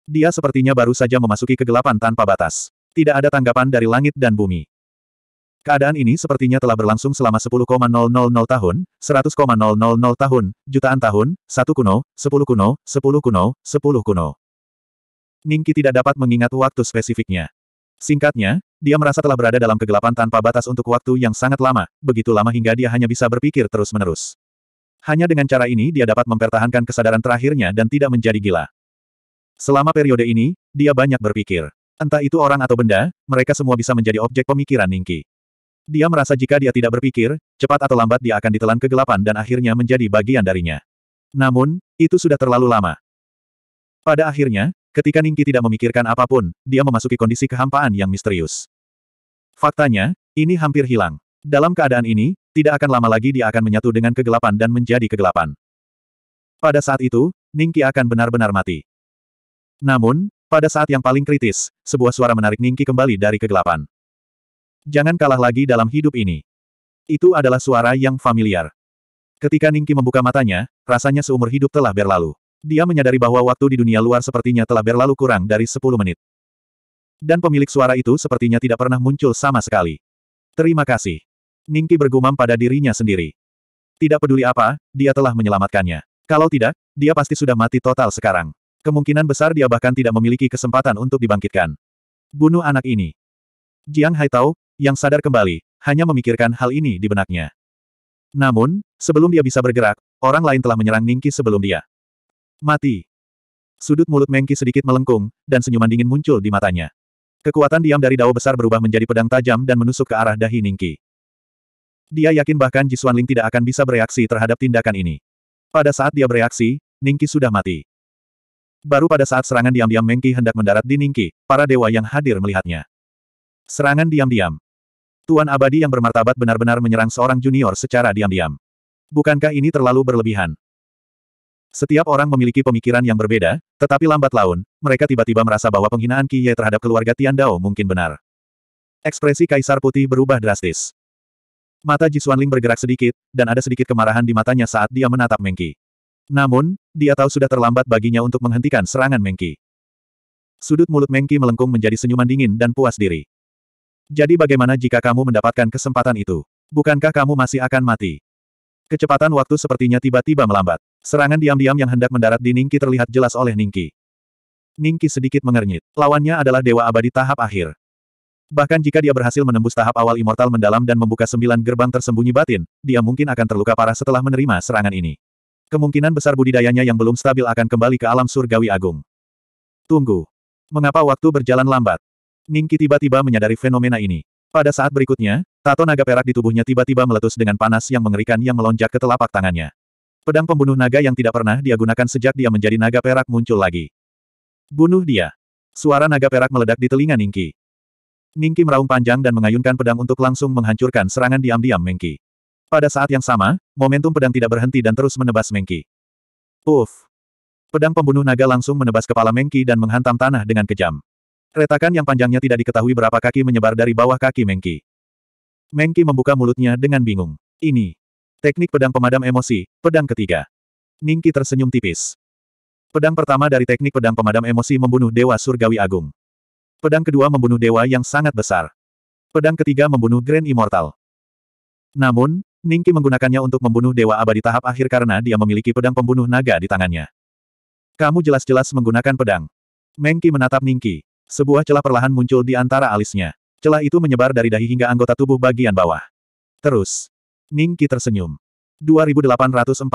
Speaker 1: Dia sepertinya baru saja memasuki kegelapan tanpa batas. Tidak ada tanggapan dari langit dan bumi. Keadaan ini sepertinya telah berlangsung selama 10,000 tahun, 100,000 tahun, jutaan tahun, satu kuno, 10 kuno, 10 kuno, 10 kuno. Ningki tidak dapat mengingat waktu spesifiknya. Singkatnya, dia merasa telah berada dalam kegelapan tanpa batas untuk waktu yang sangat lama, begitu lama hingga dia hanya bisa berpikir terus-menerus. Hanya dengan cara ini dia dapat mempertahankan kesadaran terakhirnya dan tidak menjadi gila. Selama periode ini, dia banyak berpikir. Entah itu orang atau benda, mereka semua bisa menjadi objek pemikiran Ningki. Dia merasa jika dia tidak berpikir, cepat atau lambat dia akan ditelan kegelapan dan akhirnya menjadi bagian darinya. Namun, itu sudah terlalu lama. Pada akhirnya, ketika Ningki tidak memikirkan apapun, dia memasuki kondisi kehampaan yang misterius. Faktanya, ini hampir hilang. Dalam keadaan ini, tidak akan lama lagi dia akan menyatu dengan kegelapan dan menjadi kegelapan. Pada saat itu, Ningki akan benar-benar mati. Namun, pada saat yang paling kritis, sebuah suara menarik Ningki kembali dari kegelapan. Jangan kalah lagi dalam hidup ini. Itu adalah suara yang familiar. Ketika Ningki membuka matanya, rasanya seumur hidup telah berlalu. Dia menyadari bahwa waktu di dunia luar sepertinya telah berlalu kurang dari 10 menit. Dan pemilik suara itu sepertinya tidak pernah muncul sama sekali. Terima kasih. Ningki bergumam pada dirinya sendiri. Tidak peduli apa, dia telah menyelamatkannya. Kalau tidak, dia pasti sudah mati total sekarang. Kemungkinan besar dia bahkan tidak memiliki kesempatan untuk dibangkitkan. Bunuh anak ini. Jiang Haitao, yang sadar kembali, hanya memikirkan hal ini di benaknya. Namun, sebelum dia bisa bergerak, orang lain telah menyerang Ningki sebelum dia. Mati. Sudut mulut Mengki sedikit melengkung, dan senyuman dingin muncul di matanya. Kekuatan diam dari dao besar berubah menjadi pedang tajam dan menusuk ke arah dahi Ningki. Dia yakin bahkan Ji Xuanling tidak akan bisa bereaksi terhadap tindakan ini. Pada saat dia bereaksi, Ningki sudah mati. Baru pada saat serangan diam-diam Mengki hendak mendarat di Ningki, para dewa yang hadir melihatnya. Serangan diam-diam. Tuan abadi yang bermartabat benar-benar menyerang seorang junior secara diam-diam. Bukankah ini terlalu berlebihan? Setiap orang memiliki pemikiran yang berbeda, tetapi lambat laun, mereka tiba-tiba merasa bahwa penghinaan Qi terhadap keluarga Tian Dao mungkin benar. Ekspresi Kaisar Putih berubah drastis. Mata Ji Xuanling bergerak sedikit, dan ada sedikit kemarahan di matanya saat dia menatap Mengki. Namun, dia tahu sudah terlambat baginya untuk menghentikan serangan Mengki. Sudut mulut Mengki melengkung menjadi senyuman dingin dan puas diri. Jadi bagaimana jika kamu mendapatkan kesempatan itu? Bukankah kamu masih akan mati? Kecepatan waktu sepertinya tiba-tiba melambat. Serangan diam-diam yang hendak mendarat di Ningki terlihat jelas oleh Ningki. Ningki sedikit mengernyit. Lawannya adalah Dewa Abadi tahap akhir. Bahkan jika dia berhasil menembus tahap awal immortal mendalam dan membuka sembilan gerbang tersembunyi batin, dia mungkin akan terluka parah setelah menerima serangan ini. Kemungkinan besar budidayanya yang belum stabil akan kembali ke alam surgawi agung. Tunggu. Mengapa waktu berjalan lambat? Ningki tiba-tiba menyadari fenomena ini. Pada saat berikutnya, tato naga perak di tubuhnya tiba-tiba meletus dengan panas yang mengerikan yang melonjak ke telapak tangannya. Pedang pembunuh naga yang tidak pernah dia gunakan sejak dia menjadi naga perak muncul lagi. Bunuh dia. Suara naga perak meledak di telinga Ningki. Ningki meraung panjang dan mengayunkan pedang untuk langsung menghancurkan serangan diam-diam Mengki. Pada saat yang sama, momentum pedang tidak berhenti dan terus menebas Mengki. Uff! Pedang pembunuh naga langsung menebas kepala Mengki dan menghantam tanah dengan kejam. Retakan yang panjangnya tidak diketahui berapa kaki menyebar dari bawah kaki Mengki. Mengki membuka mulutnya dengan bingung. Ini. Teknik pedang pemadam emosi, pedang ketiga. Ningki tersenyum tipis. Pedang pertama dari teknik pedang pemadam emosi membunuh Dewa Surgawi Agung. Pedang kedua membunuh dewa yang sangat besar. Pedang ketiga membunuh Grand Immortal. Namun, Ningki menggunakannya untuk membunuh dewa abadi tahap akhir karena dia memiliki pedang pembunuh naga di tangannya. Kamu jelas-jelas menggunakan pedang. Mengki menatap Ningki. Sebuah celah perlahan muncul di antara alisnya. Celah itu menyebar dari dahi hingga anggota tubuh bagian bawah. Terus. Ningki tersenyum. 2845.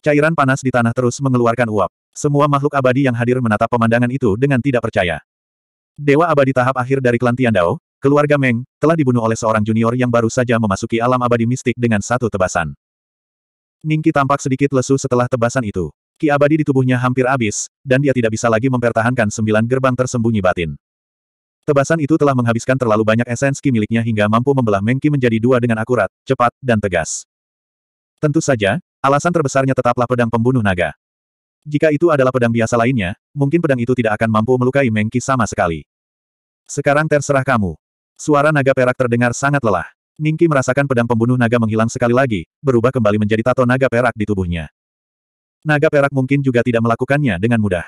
Speaker 1: Cairan panas di tanah terus mengeluarkan uap. Semua makhluk abadi yang hadir menatap pemandangan itu dengan tidak percaya. Dewa abadi tahap akhir dari klan Dao, keluarga Meng, telah dibunuh oleh seorang junior yang baru saja memasuki alam abadi mistik dengan satu tebasan. Ningki tampak sedikit lesu setelah tebasan itu. Ki abadi di tubuhnya hampir habis, dan dia tidak bisa lagi mempertahankan sembilan gerbang tersembunyi batin. Tebasan itu telah menghabiskan terlalu banyak esens ki miliknya hingga mampu membelah Mengki menjadi dua dengan akurat, cepat, dan tegas. Tentu saja, alasan terbesarnya tetaplah pedang pembunuh naga. Jika itu adalah pedang biasa lainnya, mungkin pedang itu tidak akan mampu melukai Mengki sama sekali. Sekarang terserah kamu. Suara naga perak terdengar sangat lelah. Ningki merasakan pedang pembunuh naga menghilang sekali lagi, berubah kembali menjadi tato naga perak di tubuhnya. Naga perak mungkin juga tidak melakukannya dengan mudah.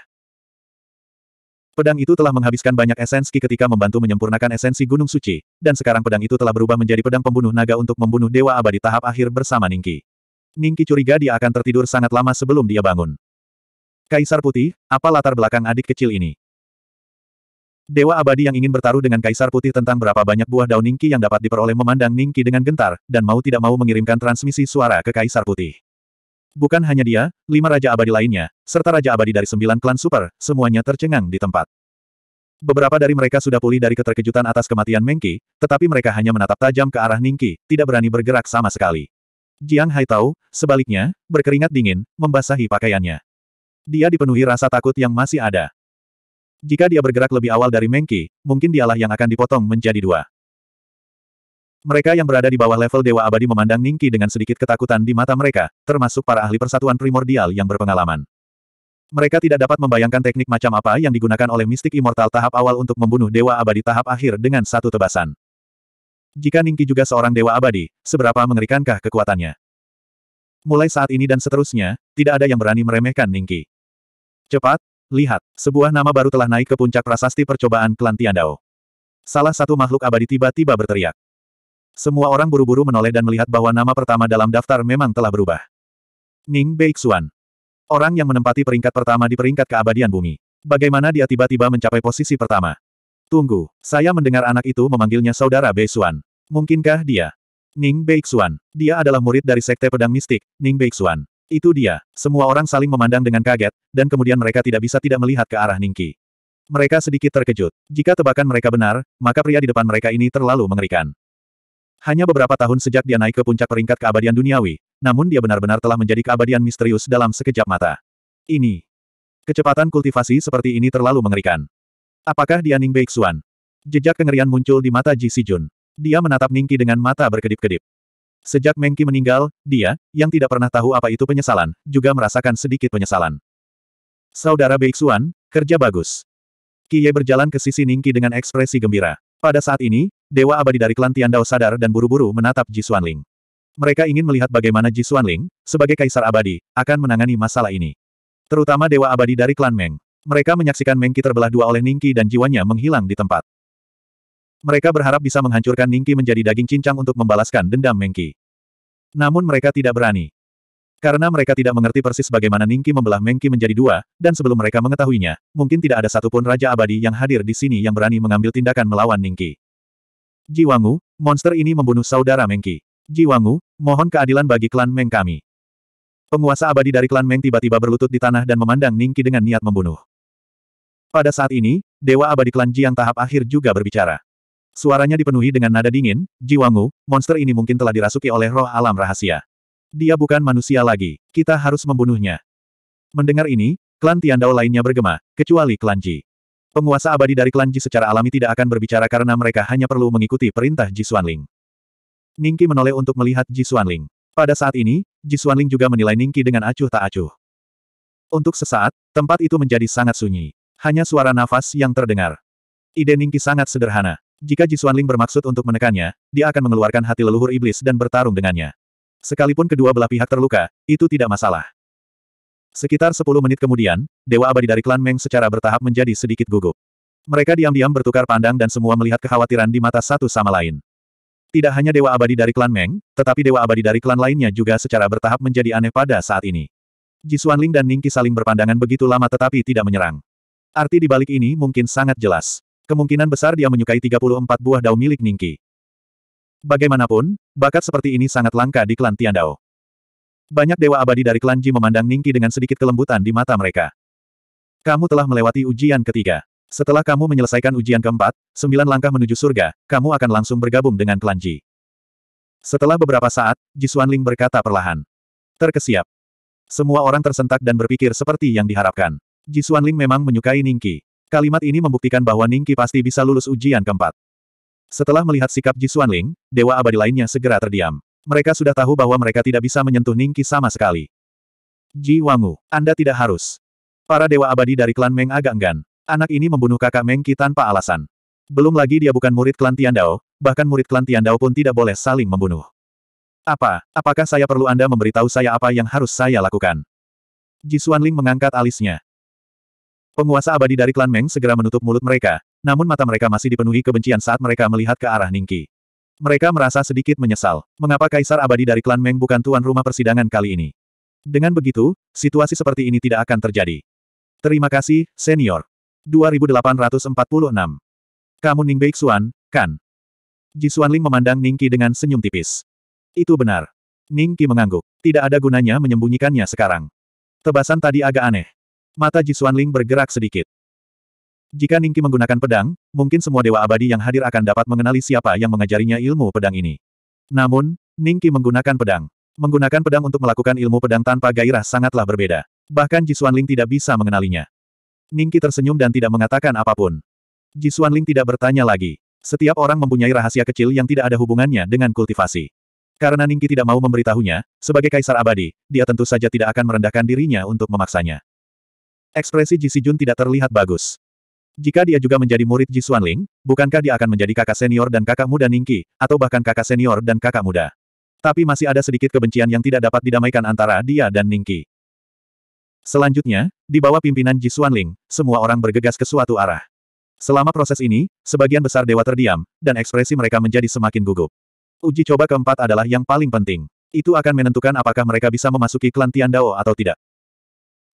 Speaker 1: Pedang itu telah menghabiskan banyak esensi ketika membantu menyempurnakan esensi Gunung Suci, dan sekarang pedang itu telah berubah menjadi pedang pembunuh naga untuk membunuh Dewa Abadi tahap akhir bersama Ningki. Ningki curiga dia akan tertidur sangat lama sebelum dia bangun. Kaisar Putih, apa latar belakang adik kecil ini? Dewa abadi yang ingin bertaruh dengan Kaisar Putih tentang berapa banyak buah daun Ningki yang dapat diperoleh memandang Ningki dengan gentar, dan mau tidak mau mengirimkan transmisi suara ke Kaisar Putih. Bukan hanya dia, lima Raja Abadi lainnya, serta Raja Abadi dari sembilan klan super, semuanya tercengang di tempat. Beberapa dari mereka sudah pulih dari keterkejutan atas kematian Mengki, tetapi mereka hanya menatap tajam ke arah Ningki, tidak berani bergerak sama sekali. Jiang Hai tahu, sebaliknya, berkeringat dingin, membasahi pakaiannya dia dipenuhi rasa takut yang masih ada. Jika dia bergerak lebih awal dari Mengki, mungkin dialah yang akan dipotong menjadi dua. Mereka yang berada di bawah level Dewa Abadi memandang Ningki dengan sedikit ketakutan di mata mereka, termasuk para ahli persatuan primordial yang berpengalaman. Mereka tidak dapat membayangkan teknik macam apa yang digunakan oleh mistik immortal tahap awal untuk membunuh Dewa Abadi tahap akhir dengan satu tebasan. Jika Ningki juga seorang Dewa Abadi, seberapa mengerikankah kekuatannya? Mulai saat ini dan seterusnya, tidak ada yang berani meremehkan Ningki. Cepat, lihat, sebuah nama baru telah naik ke puncak prasasti percobaan klan Tiandao. Salah satu makhluk abadi tiba-tiba berteriak. Semua orang buru-buru menoleh dan melihat bahwa nama pertama dalam daftar memang telah berubah. Ning Beixuan. Orang yang menempati peringkat pertama di peringkat keabadian bumi. Bagaimana dia tiba-tiba mencapai posisi pertama? Tunggu, saya mendengar anak itu memanggilnya saudara Beixuan. Mungkinkah dia? Ning Beixuan. Dia adalah murid dari sekte pedang mistik, Ning Beixuan. Itu dia, semua orang saling memandang dengan kaget, dan kemudian mereka tidak bisa tidak melihat ke arah Ningki. Mereka sedikit terkejut. Jika tebakan mereka benar, maka pria di depan mereka ini terlalu mengerikan. Hanya beberapa tahun sejak dia naik ke puncak peringkat keabadian duniawi, namun dia benar-benar telah menjadi keabadian misterius dalam sekejap mata. Ini. Kecepatan kultivasi seperti ini terlalu mengerikan. Apakah dia Ning Beixuan? Jejak kengerian muncul di mata Ji Sijun. Dia menatap Ningki dengan mata berkedip-kedip. Sejak Mengki meninggal, dia, yang tidak pernah tahu apa itu penyesalan, juga merasakan sedikit penyesalan. Saudara Beixuan, kerja bagus. Kiye berjalan ke sisi Ningki dengan ekspresi gembira. Pada saat ini, Dewa Abadi dari klan Tiandao sadar dan buru-buru menatap Ji Xuanling. Mereka ingin melihat bagaimana Ji Xuanling, sebagai Kaisar Abadi, akan menangani masalah ini. Terutama Dewa Abadi dari klan Meng. Mereka menyaksikan Mengki terbelah dua oleh Ningki dan jiwanya menghilang di tempat. Mereka berharap bisa menghancurkan Ningki menjadi daging cincang untuk membalaskan dendam Mengki. Namun mereka tidak berani. Karena mereka tidak mengerti persis bagaimana Ningki membelah Mengki menjadi dua, dan sebelum mereka mengetahuinya, mungkin tidak ada satupun Raja Abadi yang hadir di sini yang berani mengambil tindakan melawan Ningki. Jiwangu, monster ini membunuh saudara Mengki. Jiwangu, mohon keadilan bagi klan Meng kami. Penguasa abadi dari klan Meng tiba-tiba berlutut di tanah dan memandang Ningki dengan niat membunuh. Pada saat ini, Dewa Abadi Klan Jiang tahap akhir juga berbicara. Suaranya dipenuhi dengan nada dingin, Wangu, monster ini mungkin telah dirasuki oleh roh alam rahasia. Dia bukan manusia lagi, kita harus membunuhnya. Mendengar ini, klan Tiandao lainnya bergema, kecuali klan Ji. Penguasa abadi dari klan Ji secara alami tidak akan berbicara karena mereka hanya perlu mengikuti perintah Ji Xuanling. Ningki menoleh untuk melihat Ji Xuanling. Pada saat ini, Ji Xuanling juga menilai Ningki dengan acuh tak acuh. Untuk sesaat, tempat itu menjadi sangat sunyi. Hanya suara nafas yang terdengar. Ide Ningki sangat sederhana. Jika Jisuan Ling bermaksud untuk menekannya, dia akan mengeluarkan hati leluhur iblis dan bertarung dengannya. Sekalipun kedua belah pihak terluka, itu tidak masalah. Sekitar 10 menit kemudian, Dewa Abadi dari klan Meng secara bertahap menjadi sedikit gugup. Mereka diam-diam bertukar pandang dan semua melihat kekhawatiran di mata satu sama lain. Tidak hanya Dewa Abadi dari klan Meng, tetapi Dewa Abadi dari klan lainnya juga secara bertahap menjadi aneh pada saat ini. Jisuan Ling dan Ningki saling berpandangan begitu lama tetapi tidak menyerang. Arti di balik ini mungkin sangat jelas. Kemungkinan besar dia menyukai 34 buah dao milik Ningki. Bagaimanapun, bakat seperti ini sangat langka di klan Tiandao. Banyak dewa abadi dari klan Ji memandang Ningki dengan sedikit kelembutan di mata mereka. Kamu telah melewati ujian ketiga. Setelah kamu menyelesaikan ujian keempat, sembilan langkah menuju surga, kamu akan langsung bergabung dengan klan Ji. Setelah beberapa saat, Ji Xuanling berkata perlahan. Terkesiap. Semua orang tersentak dan berpikir seperti yang diharapkan. Ji Xuanling memang menyukai Ningki. Kalimat ini membuktikan bahwa Ningki pasti bisa lulus ujian keempat. Setelah melihat sikap Ji Xuanling, dewa abadi lainnya segera terdiam. Mereka sudah tahu bahwa mereka tidak bisa menyentuh Ningki sama sekali. Ji Wangu, Anda tidak harus. Para dewa abadi dari klan Meng agak enggan. Anak ini membunuh kakak Mengqi tanpa alasan. Belum lagi dia bukan murid klan Tiandao, bahkan murid klan Tiandao pun tidak boleh saling membunuh. Apa, apakah saya perlu Anda memberitahu saya apa yang harus saya lakukan? Ji Xuanling mengangkat alisnya. Penguasa abadi dari klan Meng segera menutup mulut mereka, namun mata mereka masih dipenuhi kebencian saat mereka melihat ke arah Ningki. Mereka merasa sedikit menyesal, mengapa kaisar abadi dari klan Meng bukan tuan rumah persidangan kali ini. Dengan begitu, situasi seperti ini tidak akan terjadi. Terima kasih, senior. 2846. Kamu Ning Beixuan, kan? Ji Xuanling memandang Ningki dengan senyum tipis. Itu benar. Ningki mengangguk. Tidak ada gunanya menyembunyikannya sekarang. Tebasan tadi agak aneh. Mata Ji Xuanling bergerak sedikit. Jika Ningki menggunakan pedang, mungkin semua dewa abadi yang hadir akan dapat mengenali siapa yang mengajarinya ilmu pedang ini. Namun, Ningki menggunakan pedang. Menggunakan pedang untuk melakukan ilmu pedang tanpa gairah sangatlah berbeda. Bahkan Ji Xuanling tidak bisa mengenalinya. Ningki tersenyum dan tidak mengatakan apapun. Ji Xuanling tidak bertanya lagi. Setiap orang mempunyai rahasia kecil yang tidak ada hubungannya dengan kultivasi. Karena Ningki tidak mau memberitahunya, sebagai kaisar abadi, dia tentu saja tidak akan merendahkan dirinya untuk memaksanya. Ekspresi Ji Sijun tidak terlihat bagus. Jika dia juga menjadi murid Ji Xuanling, bukankah dia akan menjadi kakak senior dan kakak muda Ningki, atau bahkan kakak senior dan kakak muda? Tapi masih ada sedikit kebencian yang tidak dapat didamaikan antara dia dan Ningki. Selanjutnya, di bawah pimpinan Ji Xuanling, semua orang bergegas ke suatu arah. Selama proses ini, sebagian besar dewa terdiam, dan ekspresi mereka menjadi semakin gugup. Uji coba keempat adalah yang paling penting. Itu akan menentukan apakah mereka bisa memasuki klan Tian Dao atau tidak.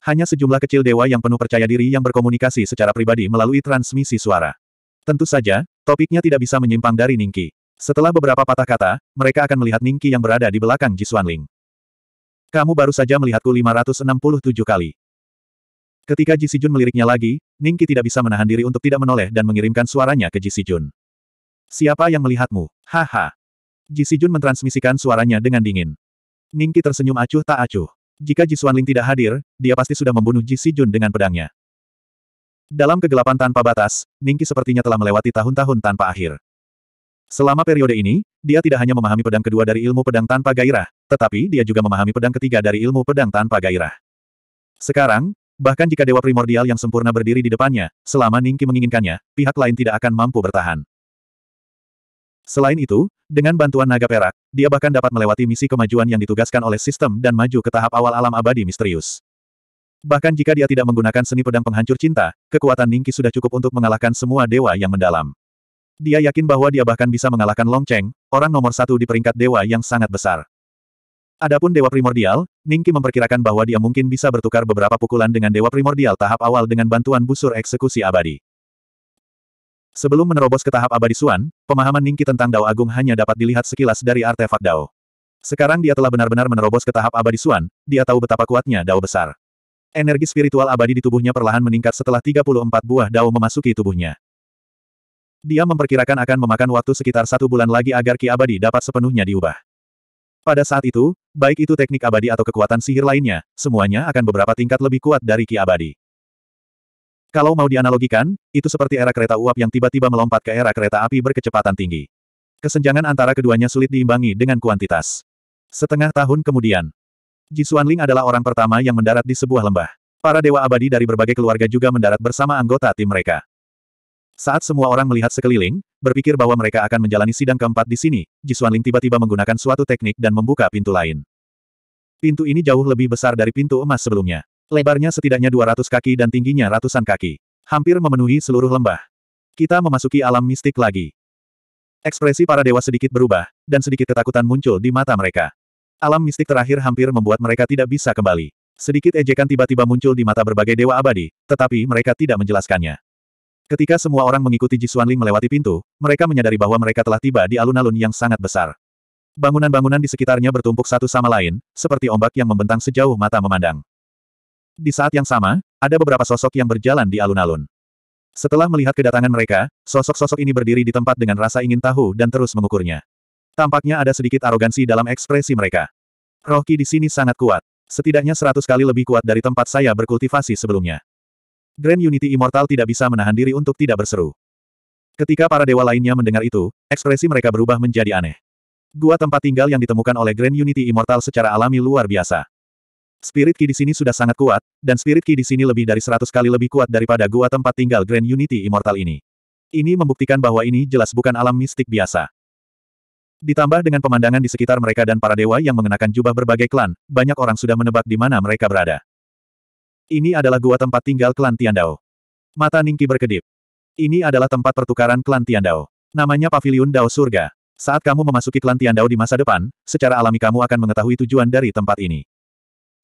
Speaker 1: Hanya sejumlah kecil dewa yang penuh percaya diri yang berkomunikasi secara pribadi melalui transmisi suara. Tentu saja, topiknya tidak bisa menyimpang dari Ningki. Setelah beberapa patah kata, mereka akan melihat Ningki yang berada di belakang Ji Xuanling. Kamu baru saja melihatku 567 kali. Ketika Ji Sijun meliriknya lagi, Ningki tidak bisa menahan diri untuk tidak menoleh dan mengirimkan suaranya ke Ji Sijun. Siapa yang melihatmu? Haha. Ji Sijun mentransmisikan suaranya dengan dingin. Ningki tersenyum acuh tak acuh. Jika Ji Xuanling tidak hadir, dia pasti sudah membunuh Ji Sijun dengan pedangnya. Dalam kegelapan tanpa batas, Ningki sepertinya telah melewati tahun-tahun tanpa akhir. Selama periode ini, dia tidak hanya memahami pedang kedua dari ilmu pedang tanpa gairah, tetapi dia juga memahami pedang ketiga dari ilmu pedang tanpa gairah. Sekarang, bahkan jika dewa primordial yang sempurna berdiri di depannya, selama Ningki menginginkannya, pihak lain tidak akan mampu bertahan. Selain itu, dengan bantuan naga perak, dia bahkan dapat melewati misi kemajuan yang ditugaskan oleh sistem dan maju ke tahap awal alam abadi misterius. Bahkan jika dia tidak menggunakan seni pedang penghancur cinta, kekuatan Ningki sudah cukup untuk mengalahkan semua dewa yang mendalam. Dia yakin bahwa dia bahkan bisa mengalahkan Long Cheng, orang nomor satu di peringkat dewa yang sangat besar. Adapun dewa primordial, Ningki memperkirakan bahwa dia mungkin bisa bertukar beberapa pukulan dengan dewa primordial tahap awal dengan bantuan busur eksekusi abadi. Sebelum menerobos ke tahap abadi Suan, pemahaman Ningki tentang Dao Agung hanya dapat dilihat sekilas dari artefak Dao. Sekarang dia telah benar-benar menerobos ke tahap abadi Suan, dia tahu betapa kuatnya Dao besar. Energi spiritual abadi di tubuhnya perlahan meningkat setelah 34 buah Dao memasuki tubuhnya. Dia memperkirakan akan memakan waktu sekitar satu bulan lagi agar Ki abadi dapat sepenuhnya diubah. Pada saat itu, baik itu teknik abadi atau kekuatan sihir lainnya, semuanya akan beberapa tingkat lebih kuat dari Ki abadi. Kalau mau dianalogikan, itu seperti era kereta uap yang tiba-tiba melompat ke era kereta api berkecepatan tinggi. Kesenjangan antara keduanya sulit diimbangi dengan kuantitas. Setengah tahun kemudian, Ji Xuanling adalah orang pertama yang mendarat di sebuah lembah. Para dewa abadi dari berbagai keluarga juga mendarat bersama anggota tim mereka. Saat semua orang melihat sekeliling, berpikir bahwa mereka akan menjalani sidang keempat di sini, Ji Xuanling tiba-tiba menggunakan suatu teknik dan membuka pintu lain. Pintu ini jauh lebih besar dari pintu emas sebelumnya. Lebarnya setidaknya 200 kaki dan tingginya ratusan kaki. Hampir memenuhi seluruh lembah. Kita memasuki alam mistik lagi. Ekspresi para dewa sedikit berubah, dan sedikit ketakutan muncul di mata mereka. Alam mistik terakhir hampir membuat mereka tidak bisa kembali. Sedikit ejekan tiba-tiba muncul di mata berbagai dewa abadi, tetapi mereka tidak menjelaskannya. Ketika semua orang mengikuti Jisuan Ling melewati pintu, mereka menyadari bahwa mereka telah tiba di alun-alun yang sangat besar. Bangunan-bangunan di sekitarnya bertumpuk satu sama lain, seperti ombak yang membentang sejauh mata memandang. Di saat yang sama, ada beberapa sosok yang berjalan di alun-alun. Setelah melihat kedatangan mereka, sosok-sosok ini berdiri di tempat dengan rasa ingin tahu dan terus mengukurnya. Tampaknya ada sedikit arogansi dalam ekspresi mereka. Rohki di sini sangat kuat. Setidaknya seratus kali lebih kuat dari tempat saya berkultivasi sebelumnya. Grand Unity Immortal tidak bisa menahan diri untuk tidak berseru. Ketika para dewa lainnya mendengar itu, ekspresi mereka berubah menjadi aneh. Gua tempat tinggal yang ditemukan oleh Grand Unity Immortal secara alami luar biasa. Spirit Ki di sini sudah sangat kuat, dan Spirit Ki di sini lebih dari seratus kali lebih kuat daripada gua tempat tinggal Grand Unity Immortal ini. Ini membuktikan bahwa ini jelas bukan alam mistik biasa. Ditambah dengan pemandangan di sekitar mereka dan para dewa yang mengenakan jubah berbagai klan, banyak orang sudah menebak di mana mereka berada. Ini adalah gua tempat tinggal klan Tiandao. Mata Ningki berkedip. Ini adalah tempat pertukaran klan Tiandao. Namanya Paviliun Dao Surga. Saat kamu memasuki klan Tiandao di masa depan, secara alami kamu akan mengetahui tujuan dari tempat ini.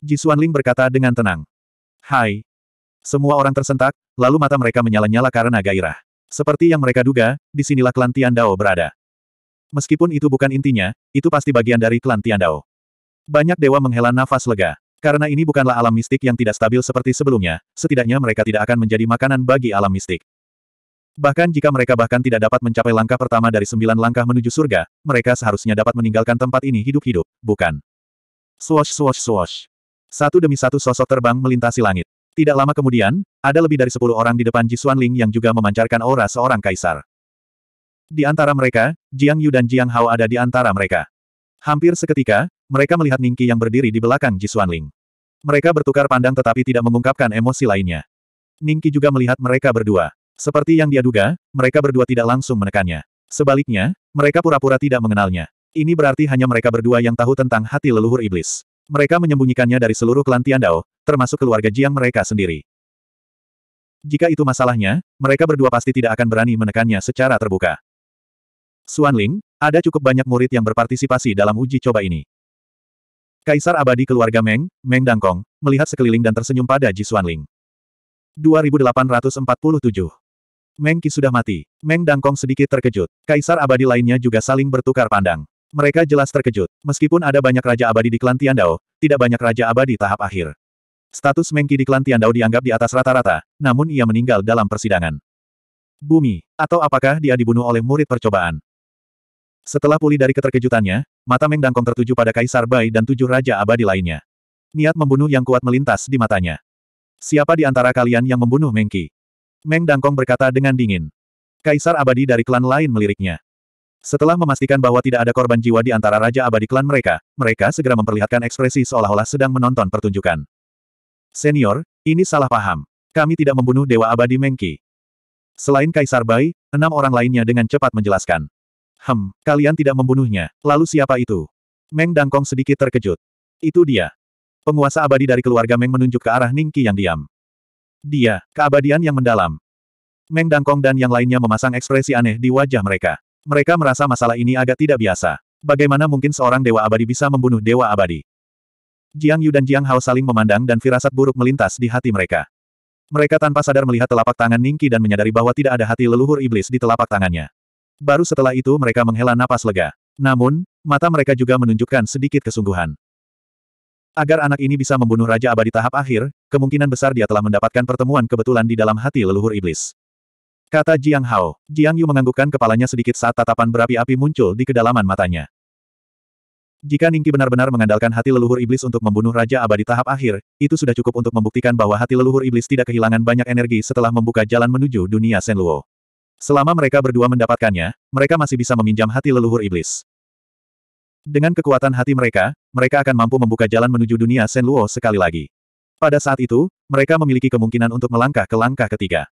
Speaker 1: Ji Xuanling berkata dengan tenang. Hai. Semua orang tersentak, lalu mata mereka menyala-nyala karena gairah. Seperti yang mereka duga, disinilah klan Dao berada. Meskipun itu bukan intinya, itu pasti bagian dari klan Dao. Banyak dewa menghela nafas lega. Karena ini bukanlah alam mistik yang tidak stabil seperti sebelumnya, setidaknya mereka tidak akan menjadi makanan bagi alam mistik. Bahkan jika mereka bahkan tidak dapat mencapai langkah pertama dari sembilan langkah menuju surga, mereka seharusnya dapat meninggalkan tempat ini hidup-hidup, bukan? Swash swash swash. Satu demi satu sosok terbang melintasi langit. Tidak lama kemudian, ada lebih dari sepuluh orang di depan Ji Ling yang juga memancarkan aura seorang kaisar. Di antara mereka, Jiang Yu dan Jiang Hao ada di antara mereka. Hampir seketika, mereka melihat Ningki yang berdiri di belakang Ji Ling. Mereka bertukar pandang tetapi tidak mengungkapkan emosi lainnya. Ningki juga melihat mereka berdua. Seperti yang dia duga, mereka berdua tidak langsung menekannya. Sebaliknya, mereka pura-pura tidak mengenalnya. Ini berarti hanya mereka berdua yang tahu tentang hati leluhur iblis. Mereka menyembunyikannya dari seluruh klan Tiandao, termasuk keluarga Jiang mereka sendiri. Jika itu masalahnya, mereka berdua pasti tidak akan berani menekannya secara terbuka. Suan ada cukup banyak murid yang berpartisipasi dalam uji coba ini. Kaisar abadi keluarga Meng, Meng Dangkong, melihat sekeliling dan tersenyum pada Ji Suan Ling. 2847 Meng Qi sudah mati. Meng Dangkong sedikit terkejut. Kaisar abadi lainnya juga saling bertukar pandang. Mereka jelas terkejut. Meskipun ada banyak Raja Abadi di klan Tiandao, tidak banyak Raja Abadi tahap akhir. Status Mengki di klan Tiandao dianggap di atas rata-rata, namun ia meninggal dalam persidangan. Bumi, atau apakah dia dibunuh oleh murid percobaan? Setelah pulih dari keterkejutannya, mata Meng Dangkong tertuju pada Kaisar Bai dan tujuh Raja Abadi lainnya. Niat membunuh yang kuat melintas di matanya. Siapa di antara kalian yang membunuh Mengki? Meng Dangkong berkata dengan dingin. Kaisar Abadi dari klan lain meliriknya. Setelah memastikan bahwa tidak ada korban jiwa di antara Raja Abadi Klan mereka, mereka segera memperlihatkan ekspresi seolah-olah sedang menonton pertunjukan. Senior, ini salah paham. Kami tidak membunuh Dewa Abadi Mengki. Selain Kaisar Bai, enam orang lainnya dengan cepat menjelaskan. Hem, kalian tidak membunuhnya, lalu siapa itu? Meng Dangkong sedikit terkejut. Itu dia. Penguasa abadi dari keluarga Meng menunjuk ke arah Ningki yang diam. Dia, keabadian yang mendalam. Meng Dangkong dan yang lainnya memasang ekspresi aneh di wajah mereka. Mereka merasa masalah ini agak tidak biasa. Bagaimana mungkin seorang Dewa Abadi bisa membunuh Dewa Abadi? Jiang Yu dan Jiang Hao saling memandang dan firasat buruk melintas di hati mereka. Mereka tanpa sadar melihat telapak tangan Ningki dan menyadari bahwa tidak ada hati leluhur iblis di telapak tangannya. Baru setelah itu mereka menghela napas lega. Namun, mata mereka juga menunjukkan sedikit kesungguhan. Agar anak ini bisa membunuh Raja Abadi tahap akhir, kemungkinan besar dia telah mendapatkan pertemuan kebetulan di dalam hati leluhur iblis. Kata Jiang Hao. Jiang Yu menganggukkan kepalanya sedikit saat tatapan berapi-api muncul di kedalaman matanya. Jika Ningki benar-benar mengandalkan hati leluhur iblis untuk membunuh Raja Abadi tahap akhir, itu sudah cukup untuk membuktikan bahwa hati leluhur iblis tidak kehilangan banyak energi setelah membuka jalan menuju dunia Sen Luo. Selama mereka berdua mendapatkannya, mereka masih bisa meminjam hati leluhur iblis. Dengan kekuatan hati mereka, mereka akan mampu membuka jalan menuju dunia Sen Luo sekali lagi. Pada saat itu, mereka memiliki kemungkinan untuk melangkah ke langkah ketiga.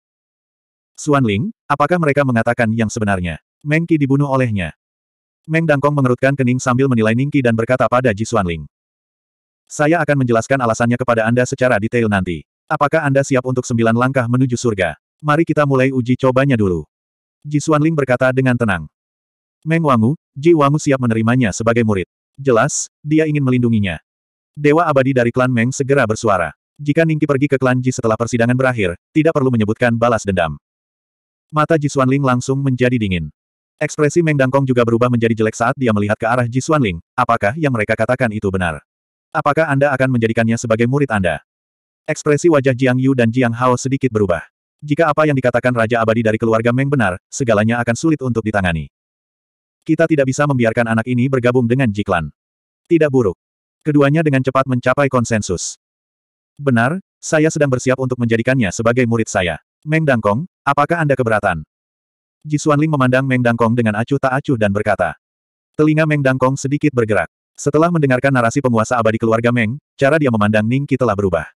Speaker 1: Xuan Ling, apakah mereka mengatakan yang sebenarnya? Mengki dibunuh olehnya. Meng Dangkong mengerutkan kening sambil menilai Ningki dan berkata pada Ji Xuan Ling. Saya akan menjelaskan alasannya kepada Anda secara detail nanti. Apakah Anda siap untuk sembilan langkah menuju surga? Mari kita mulai uji cobanya dulu. Ji Xuan Ling berkata dengan tenang. Meng Wangu, Ji Wangu siap menerimanya sebagai murid. Jelas, dia ingin melindunginya. Dewa abadi dari klan Meng segera bersuara. Jika Ningki pergi ke klan Ji setelah persidangan berakhir, tidak perlu menyebutkan balas dendam. Mata Ji Ling langsung menjadi dingin. Ekspresi Meng Dangkong juga berubah menjadi jelek saat dia melihat ke arah Ji Ling. apakah yang mereka katakan itu benar? Apakah Anda akan menjadikannya sebagai murid Anda? Ekspresi wajah Jiang Yu dan Jiang Hao sedikit berubah. Jika apa yang dikatakan Raja Abadi dari keluarga Meng benar, segalanya akan sulit untuk ditangani. Kita tidak bisa membiarkan anak ini bergabung dengan Jiklan. Tidak buruk. Keduanya dengan cepat mencapai konsensus. Benar, saya sedang bersiap untuk menjadikannya sebagai murid saya. Meng Dangkong, Apakah Anda keberatan? Jisuan Ling memandang Meng Dangkong dengan acuh tak acuh dan berkata. Telinga Meng Dangkong sedikit bergerak. Setelah mendengarkan narasi penguasa abadi keluarga Meng, cara dia memandang Ningki telah berubah.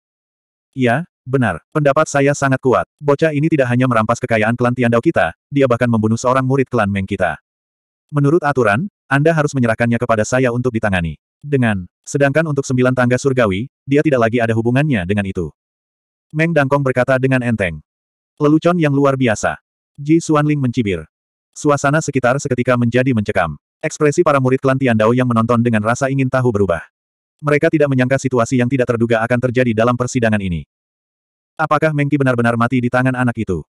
Speaker 1: Ya, benar. Pendapat saya sangat kuat. Bocah ini tidak hanya merampas kekayaan klan Tiandao kita, dia bahkan membunuh seorang murid klan Meng kita. Menurut aturan, Anda harus menyerahkannya kepada saya untuk ditangani. Dengan, sedangkan untuk sembilan tangga surgawi, dia tidak lagi ada hubungannya dengan itu. Meng Dangkong berkata dengan enteng. Lelucon yang luar biasa. Ji Xuanling mencibir. Suasana sekitar seketika menjadi mencekam. Ekspresi para murid klan Tiandao yang menonton dengan rasa ingin tahu berubah. Mereka tidak menyangka situasi yang tidak terduga akan terjadi dalam persidangan ini. Apakah Mengki benar-benar mati di tangan anak itu?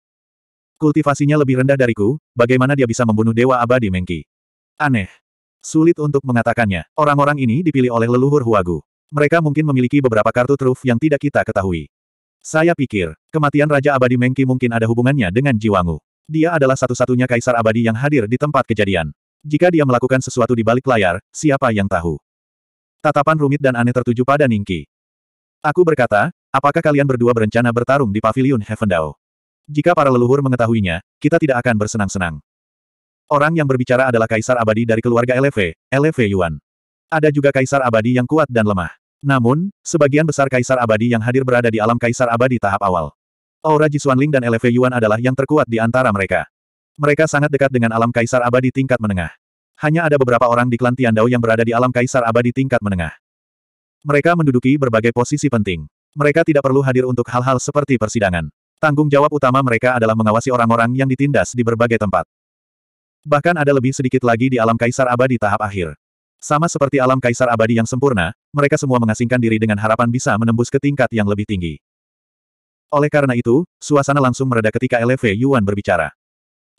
Speaker 1: Kultivasinya lebih rendah dariku, bagaimana dia bisa membunuh Dewa Abadi Mengki? Aneh. Sulit untuk mengatakannya. Orang-orang ini dipilih oleh leluhur Huagu. Mereka mungkin memiliki beberapa kartu truf yang tidak kita ketahui. Saya pikir, kematian Raja Abadi Mengki mungkin ada hubungannya dengan Jiwangu. Dia adalah satu-satunya kaisar abadi yang hadir di tempat kejadian. Jika dia melakukan sesuatu di balik layar, siapa yang tahu? Tatapan rumit dan aneh tertuju pada Ningki. Aku berkata, apakah kalian berdua berencana bertarung di pavilion Dao? Jika para leluhur mengetahuinya, kita tidak akan bersenang-senang. Orang yang berbicara adalah kaisar abadi dari keluarga LV, LV Yuan. Ada juga kaisar abadi yang kuat dan lemah. Namun, sebagian besar kaisar abadi yang hadir berada di alam kaisar abadi tahap awal. Aura Jisuanling dan Eleve Yuan adalah yang terkuat di antara mereka. Mereka sangat dekat dengan alam kaisar abadi tingkat menengah. Hanya ada beberapa orang di klan Tiandao yang berada di alam kaisar abadi tingkat menengah. Mereka menduduki berbagai posisi penting. Mereka tidak perlu hadir untuk hal-hal seperti persidangan. Tanggung jawab utama mereka adalah mengawasi orang-orang yang ditindas di berbagai tempat. Bahkan ada lebih sedikit lagi di alam kaisar abadi tahap akhir. Sama seperti alam kaisar abadi yang sempurna, mereka semua mengasingkan diri dengan harapan bisa menembus ke tingkat yang lebih tinggi. Oleh karena itu, suasana langsung mereda ketika LV Yuan berbicara.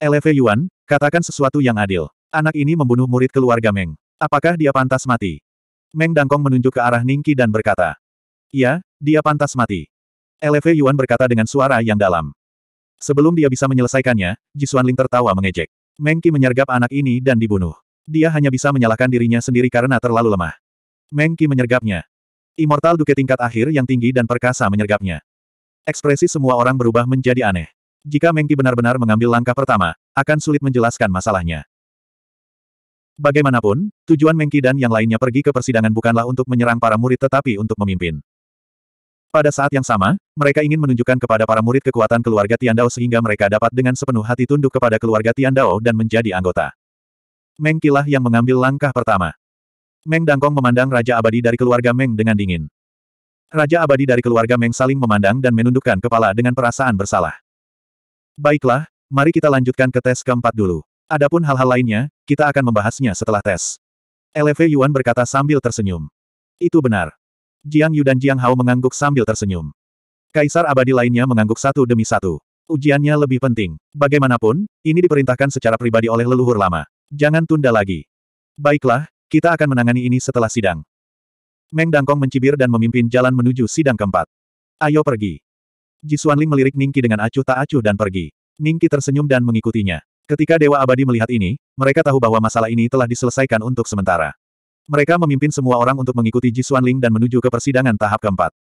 Speaker 1: LV Yuan, katakan sesuatu yang adil. Anak ini membunuh murid keluarga Meng. Apakah dia pantas mati? Meng Dangkong menunjuk ke arah Ningki dan berkata. Ya, dia pantas mati. LV Yuan berkata dengan suara yang dalam. Sebelum dia bisa menyelesaikannya, Jisuan Ling tertawa mengejek. Mengki menyergap anak ini dan dibunuh. Dia hanya bisa menyalahkan dirinya sendiri karena terlalu lemah. Mengki menyergapnya. Immortal Duke tingkat akhir yang tinggi dan perkasa menyergapnya. Ekspresi semua orang berubah menjadi aneh. Jika Mengki benar-benar mengambil langkah pertama, akan sulit menjelaskan masalahnya. Bagaimanapun, tujuan Mengki dan yang lainnya pergi ke persidangan bukanlah untuk menyerang para murid tetapi untuk memimpin. Pada saat yang sama, mereka ingin menunjukkan kepada para murid kekuatan keluarga Tiandao sehingga mereka dapat dengan sepenuh hati tunduk kepada keluarga Tiandao dan menjadi anggota. Meng Kilah yang mengambil langkah pertama. Meng Dangkong memandang Raja Abadi dari keluarga Meng dengan dingin. Raja Abadi dari keluarga Meng saling memandang dan menundukkan kepala dengan perasaan bersalah. Baiklah, mari kita lanjutkan ke tes keempat dulu. Adapun hal-hal lainnya, kita akan membahasnya setelah tes. Eleve Yuan berkata sambil tersenyum. Itu benar. Jiang Yu dan Jiang Hao mengangguk sambil tersenyum. Kaisar abadi lainnya mengangguk satu demi satu. Ujiannya lebih penting. Bagaimanapun, ini diperintahkan secara pribadi oleh leluhur lama. Jangan tunda lagi. Baiklah, kita akan menangani ini setelah sidang. Meng Dangkong mencibir dan memimpin jalan menuju sidang keempat. Ayo pergi. Ji Xuanling melirik Ningki dengan acuh tak acuh dan pergi. Ningki tersenyum dan mengikutinya. Ketika Dewa Abadi melihat ini, mereka tahu bahwa masalah ini telah diselesaikan untuk sementara. Mereka memimpin semua orang untuk mengikuti Ji Ling dan menuju ke persidangan tahap keempat.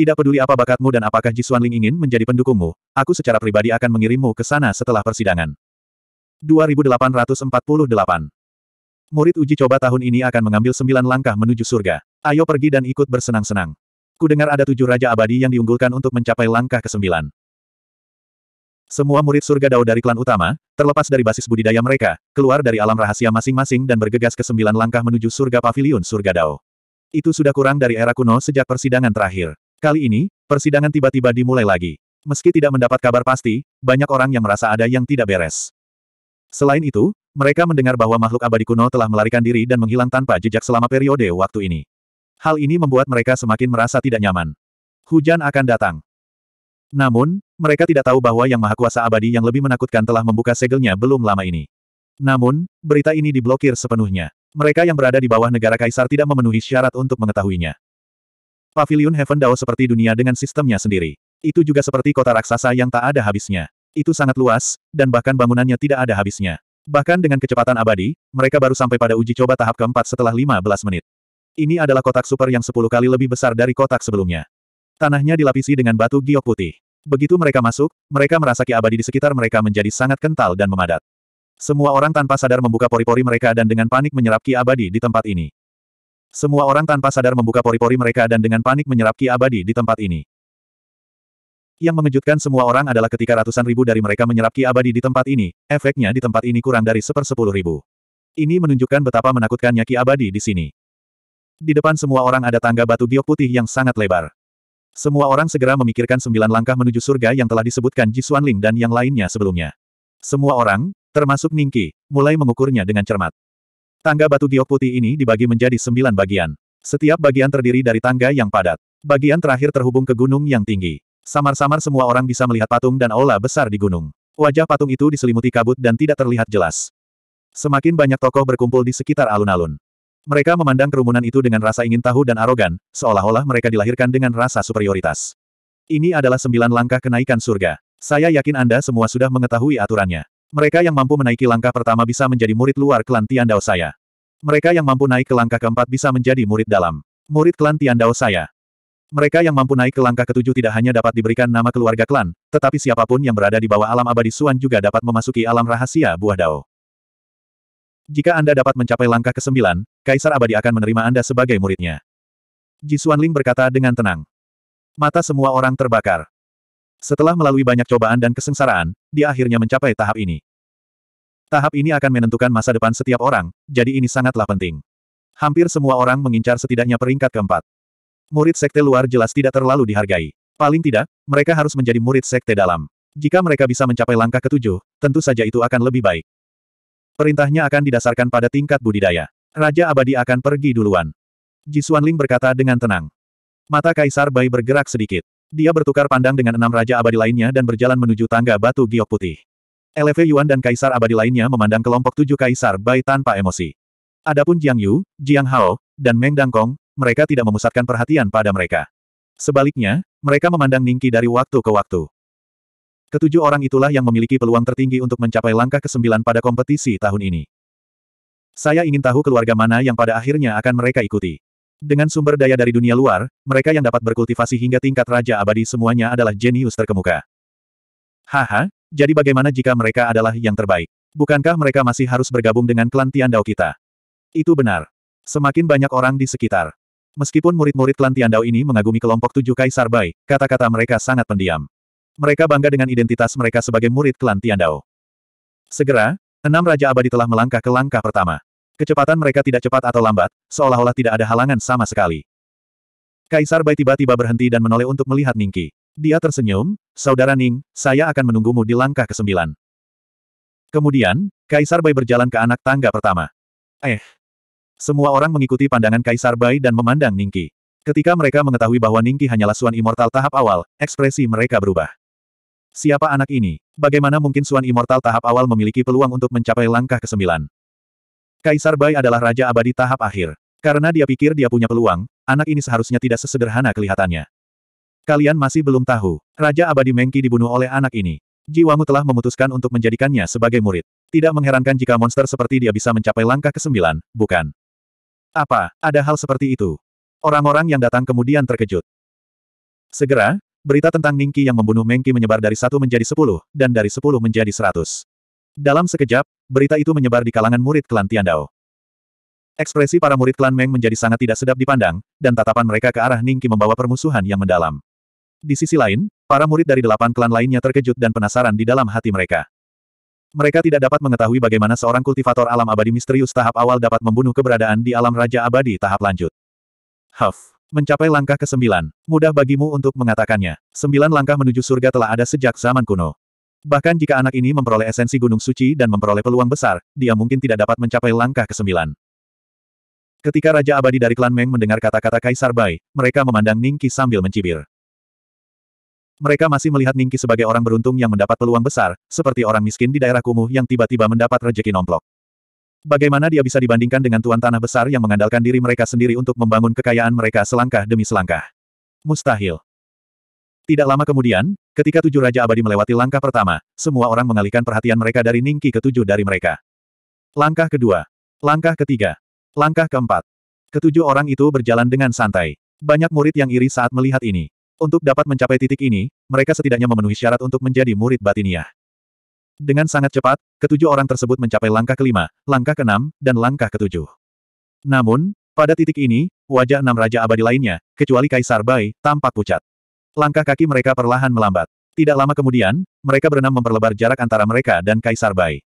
Speaker 1: Tidak peduli apa bakatmu dan apakah Ji Ling ingin menjadi pendukungmu, aku secara pribadi akan mengirimmu ke sana setelah persidangan. 2848. Murid uji coba tahun ini akan mengambil sembilan langkah menuju surga. Ayo pergi dan ikut bersenang-senang. Ku dengar ada tujuh raja abadi yang diunggulkan untuk mencapai langkah ke sembilan. Semua murid surga Dao dari klan utama, terlepas dari basis budidaya mereka, keluar dari alam rahasia masing-masing dan bergegas ke sembilan langkah menuju surga pavilion surga Dao. Itu sudah kurang dari era kuno sejak persidangan terakhir. Kali ini, persidangan tiba-tiba dimulai lagi. Meski tidak mendapat kabar pasti, banyak orang yang merasa ada yang tidak beres. Selain itu, mereka mendengar bahwa makhluk abadi kuno telah melarikan diri dan menghilang tanpa jejak selama periode waktu ini. Hal ini membuat mereka semakin merasa tidak nyaman. Hujan akan datang. Namun, mereka tidak tahu bahwa Yang Maha Kuasa Abadi yang lebih menakutkan telah membuka segelnya belum lama ini. Namun, berita ini diblokir sepenuhnya. Mereka yang berada di bawah negara kaisar tidak memenuhi syarat untuk mengetahuinya. Pavilion Heaven Dao seperti dunia dengan sistemnya sendiri. Itu juga seperti kota raksasa yang tak ada habisnya. Itu sangat luas, dan bahkan bangunannya tidak ada habisnya. Bahkan dengan kecepatan abadi, mereka baru sampai pada uji coba tahap keempat setelah 15 menit. Ini adalah kotak super yang 10 kali lebih besar dari kotak sebelumnya. Tanahnya dilapisi dengan batu giok putih. Begitu mereka masuk, mereka merasaki abadi di sekitar mereka menjadi sangat kental dan memadat. Semua orang tanpa sadar membuka pori-pori mereka dan dengan panik menyerap ki abadi di tempat ini. Semua orang tanpa sadar membuka pori-pori mereka dan dengan panik menyerap ki abadi di tempat ini. Yang mengejutkan semua orang adalah ketika ratusan ribu dari mereka menyerap ki abadi di tempat ini, efeknya di tempat ini kurang dari sepersepuluh ribu. Ini menunjukkan betapa menakutkannya ki abadi di sini. Di depan semua orang ada tangga batu giok putih yang sangat lebar. Semua orang segera memikirkan sembilan langkah menuju surga yang telah disebutkan Ji Ling dan yang lainnya sebelumnya. Semua orang, termasuk Ningki, mulai mengukurnya dengan cermat. Tangga batu giok putih ini dibagi menjadi sembilan bagian. Setiap bagian terdiri dari tangga yang padat. Bagian terakhir terhubung ke gunung yang tinggi. Samar-samar semua orang bisa melihat patung dan aula besar di gunung. Wajah patung itu diselimuti kabut dan tidak terlihat jelas. Semakin banyak tokoh berkumpul di sekitar alun-alun. Mereka memandang kerumunan itu dengan rasa ingin tahu dan arogan, seolah-olah mereka dilahirkan dengan rasa superioritas. Ini adalah sembilan langkah kenaikan surga. Saya yakin Anda semua sudah mengetahui aturannya. Mereka yang mampu menaiki langkah pertama bisa menjadi murid luar klan Tiandao saya. Mereka yang mampu naik ke langkah keempat bisa menjadi murid dalam. Murid klan Tiandao saya. Mereka yang mampu naik ke langkah ketujuh tidak hanya dapat diberikan nama keluarga klan, tetapi siapapun yang berada di bawah alam abadi Suan juga dapat memasuki alam rahasia buah dao. Jika Anda dapat mencapai langkah ke-9, Kaisar Abadi akan menerima Anda sebagai muridnya. Ji Ling berkata dengan tenang. Mata semua orang terbakar. Setelah melalui banyak cobaan dan kesengsaraan, dia akhirnya mencapai tahap ini. Tahap ini akan menentukan masa depan setiap orang, jadi ini sangatlah penting. Hampir semua orang mengincar setidaknya peringkat keempat murid sekte luar jelas tidak terlalu dihargai. Paling tidak, mereka harus menjadi murid sekte dalam. Jika mereka bisa mencapai langkah ketujuh, tentu saja itu akan lebih baik. Perintahnya akan didasarkan pada tingkat budidaya. Raja abadi akan pergi duluan. Jisuan Ling berkata dengan tenang. Mata Kaisar Bai bergerak sedikit. Dia bertukar pandang dengan enam raja abadi lainnya dan berjalan menuju tangga batu giok putih. Lv Yuan dan Kaisar abadi lainnya memandang kelompok tujuh Kaisar Bai tanpa emosi. Adapun Jiang Yu, Jiang Hao, dan Meng Dangkong, mereka tidak memusatkan perhatian pada mereka. Sebaliknya, mereka memandang Ningki dari waktu ke waktu. Ketujuh orang itulah yang memiliki peluang tertinggi untuk mencapai langkah ke-9 pada kompetisi tahun ini. Saya ingin tahu keluarga mana yang pada akhirnya akan mereka ikuti. Dengan sumber daya dari dunia luar, mereka yang dapat berkultivasi hingga tingkat raja abadi semuanya adalah jenius terkemuka. Haha, jadi bagaimana jika mereka adalah yang terbaik? Bukankah mereka masih harus bergabung dengan klan Tiandao kita? Itu benar. Semakin banyak orang di sekitar, Meskipun murid-murid klan Tiandao ini mengagumi kelompok tujuh kaisar Bai, kata-kata mereka sangat pendiam. Mereka bangga dengan identitas mereka sebagai murid klan Tiandao. Segera, enam Raja Abadi telah melangkah ke langkah pertama. Kecepatan mereka tidak cepat atau lambat, seolah-olah tidak ada halangan sama sekali. Kaisar Bai tiba-tiba berhenti dan menoleh untuk melihat Ningki. Dia tersenyum, Saudara Ning, saya akan menunggumu di langkah ke-9. Kemudian, Kaisar Bai berjalan ke anak tangga pertama. Eh, semua orang mengikuti pandangan Kaisar Bai dan memandang Ningki. Ketika mereka mengetahui bahwa Ningki hanyalah Suan Immortal tahap awal, ekspresi mereka berubah. Siapa anak ini? Bagaimana mungkin Suan Immortal tahap awal memiliki peluang untuk mencapai langkah ke-9? Kaisar Bai adalah Raja Abadi tahap akhir. Karena dia pikir dia punya peluang, anak ini seharusnya tidak sesederhana kelihatannya. Kalian masih belum tahu, Raja Abadi Mengki dibunuh oleh anak ini. Jiwamu telah memutuskan untuk menjadikannya sebagai murid. Tidak mengherankan jika monster seperti dia bisa mencapai langkah ke-9, bukan? Apa, ada hal seperti itu? Orang-orang yang datang kemudian terkejut. Segera, berita tentang Ningki yang membunuh Mengki menyebar dari satu menjadi sepuluh, dan dari sepuluh menjadi seratus. Dalam sekejap, berita itu menyebar di kalangan murid klan Tiandao. Ekspresi para murid klan Meng menjadi sangat tidak sedap dipandang, dan tatapan mereka ke arah Ningki membawa permusuhan yang mendalam. Di sisi lain, para murid dari delapan klan lainnya terkejut dan penasaran di dalam hati mereka. Mereka tidak dapat mengetahui bagaimana seorang kultivator alam abadi misterius tahap awal dapat membunuh keberadaan di alam raja abadi tahap lanjut. Huff. Mencapai langkah ke-9. Mudah bagimu untuk mengatakannya. Sembilan langkah menuju surga telah ada sejak zaman kuno. Bahkan jika anak ini memperoleh esensi gunung suci dan memperoleh peluang besar, dia mungkin tidak dapat mencapai langkah ke-9. Ketika Raja Abadi dari klan Meng mendengar kata-kata Kaisar Bai, mereka memandang Ningki sambil mencibir. Mereka masih melihat Ningki sebagai orang beruntung yang mendapat peluang besar, seperti orang miskin di daerah kumuh yang tiba-tiba mendapat rejeki nomplok. Bagaimana dia bisa dibandingkan dengan tuan tanah besar yang mengandalkan diri mereka sendiri untuk membangun kekayaan mereka selangkah demi selangkah? Mustahil. Tidak lama kemudian, ketika tujuh Raja Abadi melewati langkah pertama, semua orang mengalihkan perhatian mereka dari Ningki tujuh dari mereka. Langkah kedua. Langkah ketiga. Langkah keempat. Ketujuh orang itu berjalan dengan santai. Banyak murid yang iri saat melihat ini. Untuk dapat mencapai titik ini, mereka setidaknya memenuhi syarat untuk menjadi murid batinia. Dengan sangat cepat, ketujuh orang tersebut mencapai langkah kelima, langkah keenam, dan langkah ketujuh. Namun, pada titik ini, wajah enam raja abadi lainnya, kecuali Kaisar Bai, tampak pucat. Langkah kaki mereka perlahan melambat. Tidak lama kemudian, mereka berenam memperlebar jarak antara mereka dan Kaisar Bai.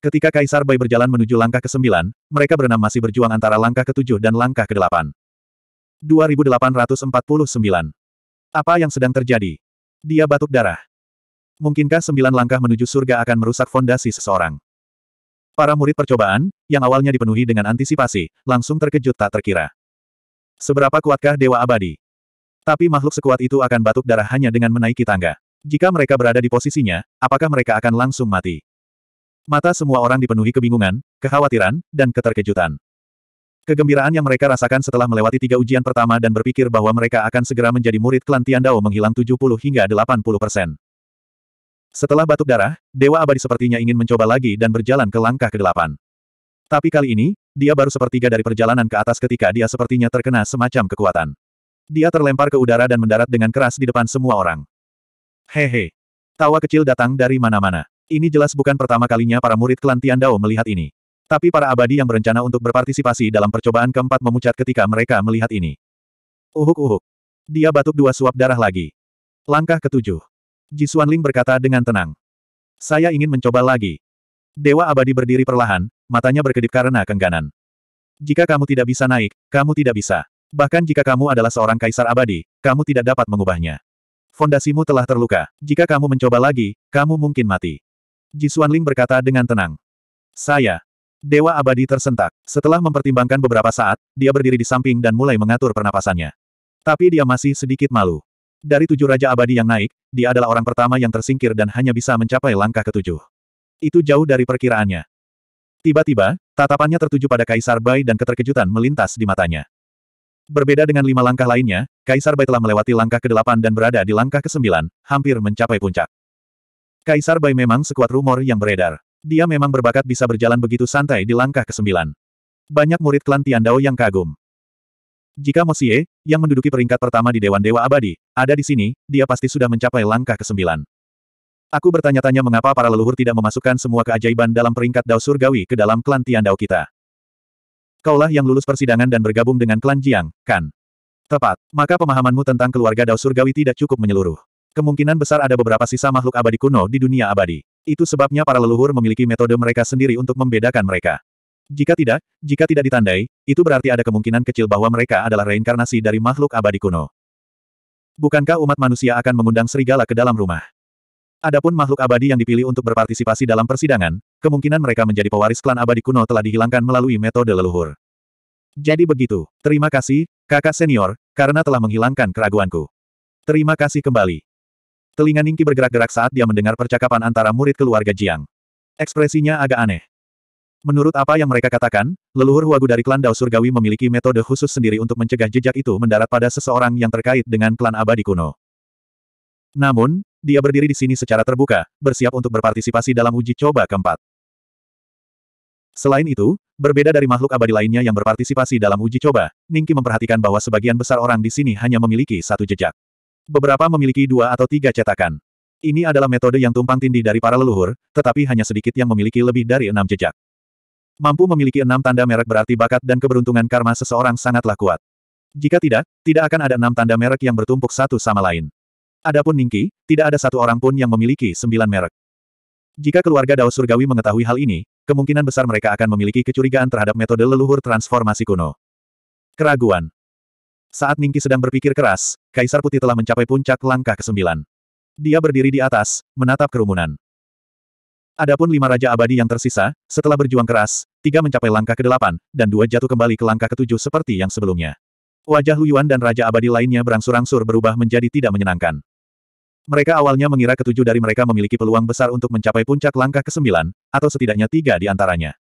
Speaker 1: Ketika Kaisar Bai berjalan menuju langkah ke-9, mereka berenam masih berjuang antara langkah ke-7 dan langkah ke-8. 2849. Apa yang sedang terjadi? Dia batuk darah. Mungkinkah sembilan langkah menuju surga akan merusak fondasi seseorang? Para murid percobaan, yang awalnya dipenuhi dengan antisipasi, langsung terkejut tak terkira. Seberapa kuatkah Dewa Abadi? Tapi makhluk sekuat itu akan batuk darah hanya dengan menaiki tangga. Jika mereka berada di posisinya, apakah mereka akan langsung mati? Mata semua orang dipenuhi kebingungan, kekhawatiran, dan keterkejutan. Kegembiraan yang mereka rasakan setelah melewati tiga ujian pertama dan berpikir bahwa mereka akan segera menjadi murid klan Tiandao menghilang 70 hingga 80 persen. Setelah batuk darah, Dewa Abadi sepertinya ingin mencoba lagi dan berjalan ke langkah ke-8. Tapi kali ini, dia baru sepertiga dari perjalanan ke atas ketika dia sepertinya terkena semacam kekuatan. Dia terlempar ke udara dan mendarat dengan keras di depan semua orang. Hehe. Tawa kecil datang dari mana-mana. Ini jelas bukan pertama kalinya para murid klan Tiandao melihat ini. Tapi para abadi yang berencana untuk berpartisipasi dalam percobaan keempat memucat ketika mereka melihat ini. Uhuk-uhuk. Dia batuk dua suap darah lagi. Langkah ketujuh. Jisuan Ling berkata dengan tenang. Saya ingin mencoba lagi. Dewa abadi berdiri perlahan, matanya berkedip karena kengganan. Jika kamu tidak bisa naik, kamu tidak bisa. Bahkan jika kamu adalah seorang kaisar abadi, kamu tidak dapat mengubahnya. Fondasimu telah terluka. Jika kamu mencoba lagi, kamu mungkin mati. Jisuan Ling berkata dengan tenang. Saya, Dewa abadi tersentak. Setelah mempertimbangkan beberapa saat, dia berdiri di samping dan mulai mengatur pernapasannya. Tapi dia masih sedikit malu. Dari tujuh raja abadi yang naik, dia adalah orang pertama yang tersingkir dan hanya bisa mencapai langkah ketujuh. Itu jauh dari perkiraannya. Tiba-tiba, tatapannya tertuju pada Kaisar Bai dan keterkejutan melintas di matanya. Berbeda dengan lima langkah lainnya, Kaisar Bai telah melewati langkah ke-8 dan berada di langkah ke-9, hampir mencapai puncak. Kaisar Bai memang sekuat rumor yang beredar. Dia memang berbakat bisa berjalan begitu santai di langkah kesembilan. Banyak murid klan Tiandao yang kagum. Jika Mosie, yang menduduki peringkat pertama di Dewan Dewa Abadi, ada di sini, dia pasti sudah mencapai langkah kesembilan. Aku bertanya-tanya mengapa para leluhur tidak memasukkan semua keajaiban dalam peringkat Dao Surgawi ke dalam klan Tiandao kita. Kaulah yang lulus persidangan dan bergabung dengan klan Jiang, kan? Tepat, maka pemahamanmu tentang keluarga Dao Surgawi tidak cukup menyeluruh. Kemungkinan besar ada beberapa sisa makhluk abadi kuno di dunia abadi. Itu sebabnya para leluhur memiliki metode mereka sendiri untuk membedakan mereka. Jika tidak, jika tidak ditandai, itu berarti ada kemungkinan kecil bahwa mereka adalah reinkarnasi dari makhluk abadi kuno. Bukankah umat manusia akan mengundang serigala ke dalam rumah? Adapun makhluk abadi yang dipilih untuk berpartisipasi dalam persidangan, kemungkinan mereka menjadi pewaris klan abadi kuno telah dihilangkan melalui metode leluhur. Jadi begitu, terima kasih, kakak senior, karena telah menghilangkan keraguanku. Terima kasih kembali. Telinga Ningki bergerak-gerak saat dia mendengar percakapan antara murid keluarga Jiang. Ekspresinya agak aneh. Menurut apa yang mereka katakan, leluhur Huagu dari klan Dao Surgawi memiliki metode khusus sendiri untuk mencegah jejak itu mendarat pada seseorang yang terkait dengan klan abadi kuno. Namun, dia berdiri di sini secara terbuka, bersiap untuk berpartisipasi dalam uji coba keempat. Selain itu, berbeda dari makhluk abadi lainnya yang berpartisipasi dalam uji coba, Ningki memperhatikan bahwa sebagian besar orang di sini hanya memiliki satu jejak. Beberapa memiliki dua atau tiga cetakan. Ini adalah metode yang tumpang tindih dari para leluhur, tetapi hanya sedikit yang memiliki lebih dari enam jejak. Mampu memiliki enam tanda merek berarti bakat dan keberuntungan karma seseorang sangatlah kuat. Jika tidak, tidak akan ada enam tanda merek yang bertumpuk satu sama lain. Adapun Ningki, tidak ada satu orang pun yang memiliki sembilan merek. Jika keluarga Dao Surgawi mengetahui hal ini, kemungkinan besar mereka akan memiliki kecurigaan terhadap metode leluhur transformasi kuno. Keraguan saat Ningki sedang berpikir keras, Kaisar Putih telah mencapai puncak langkah ke-9. Dia berdiri di atas, menatap kerumunan. Adapun lima raja abadi yang tersisa, setelah berjuang keras, tiga mencapai langkah ke-8, dan dua jatuh kembali ke langkah ke-7 seperti yang sebelumnya. Wajah Yuan dan raja abadi lainnya berangsur-angsur berubah menjadi tidak menyenangkan. Mereka awalnya mengira ketujuh dari mereka memiliki peluang besar untuk mencapai puncak langkah ke-9, atau setidaknya tiga di antaranya.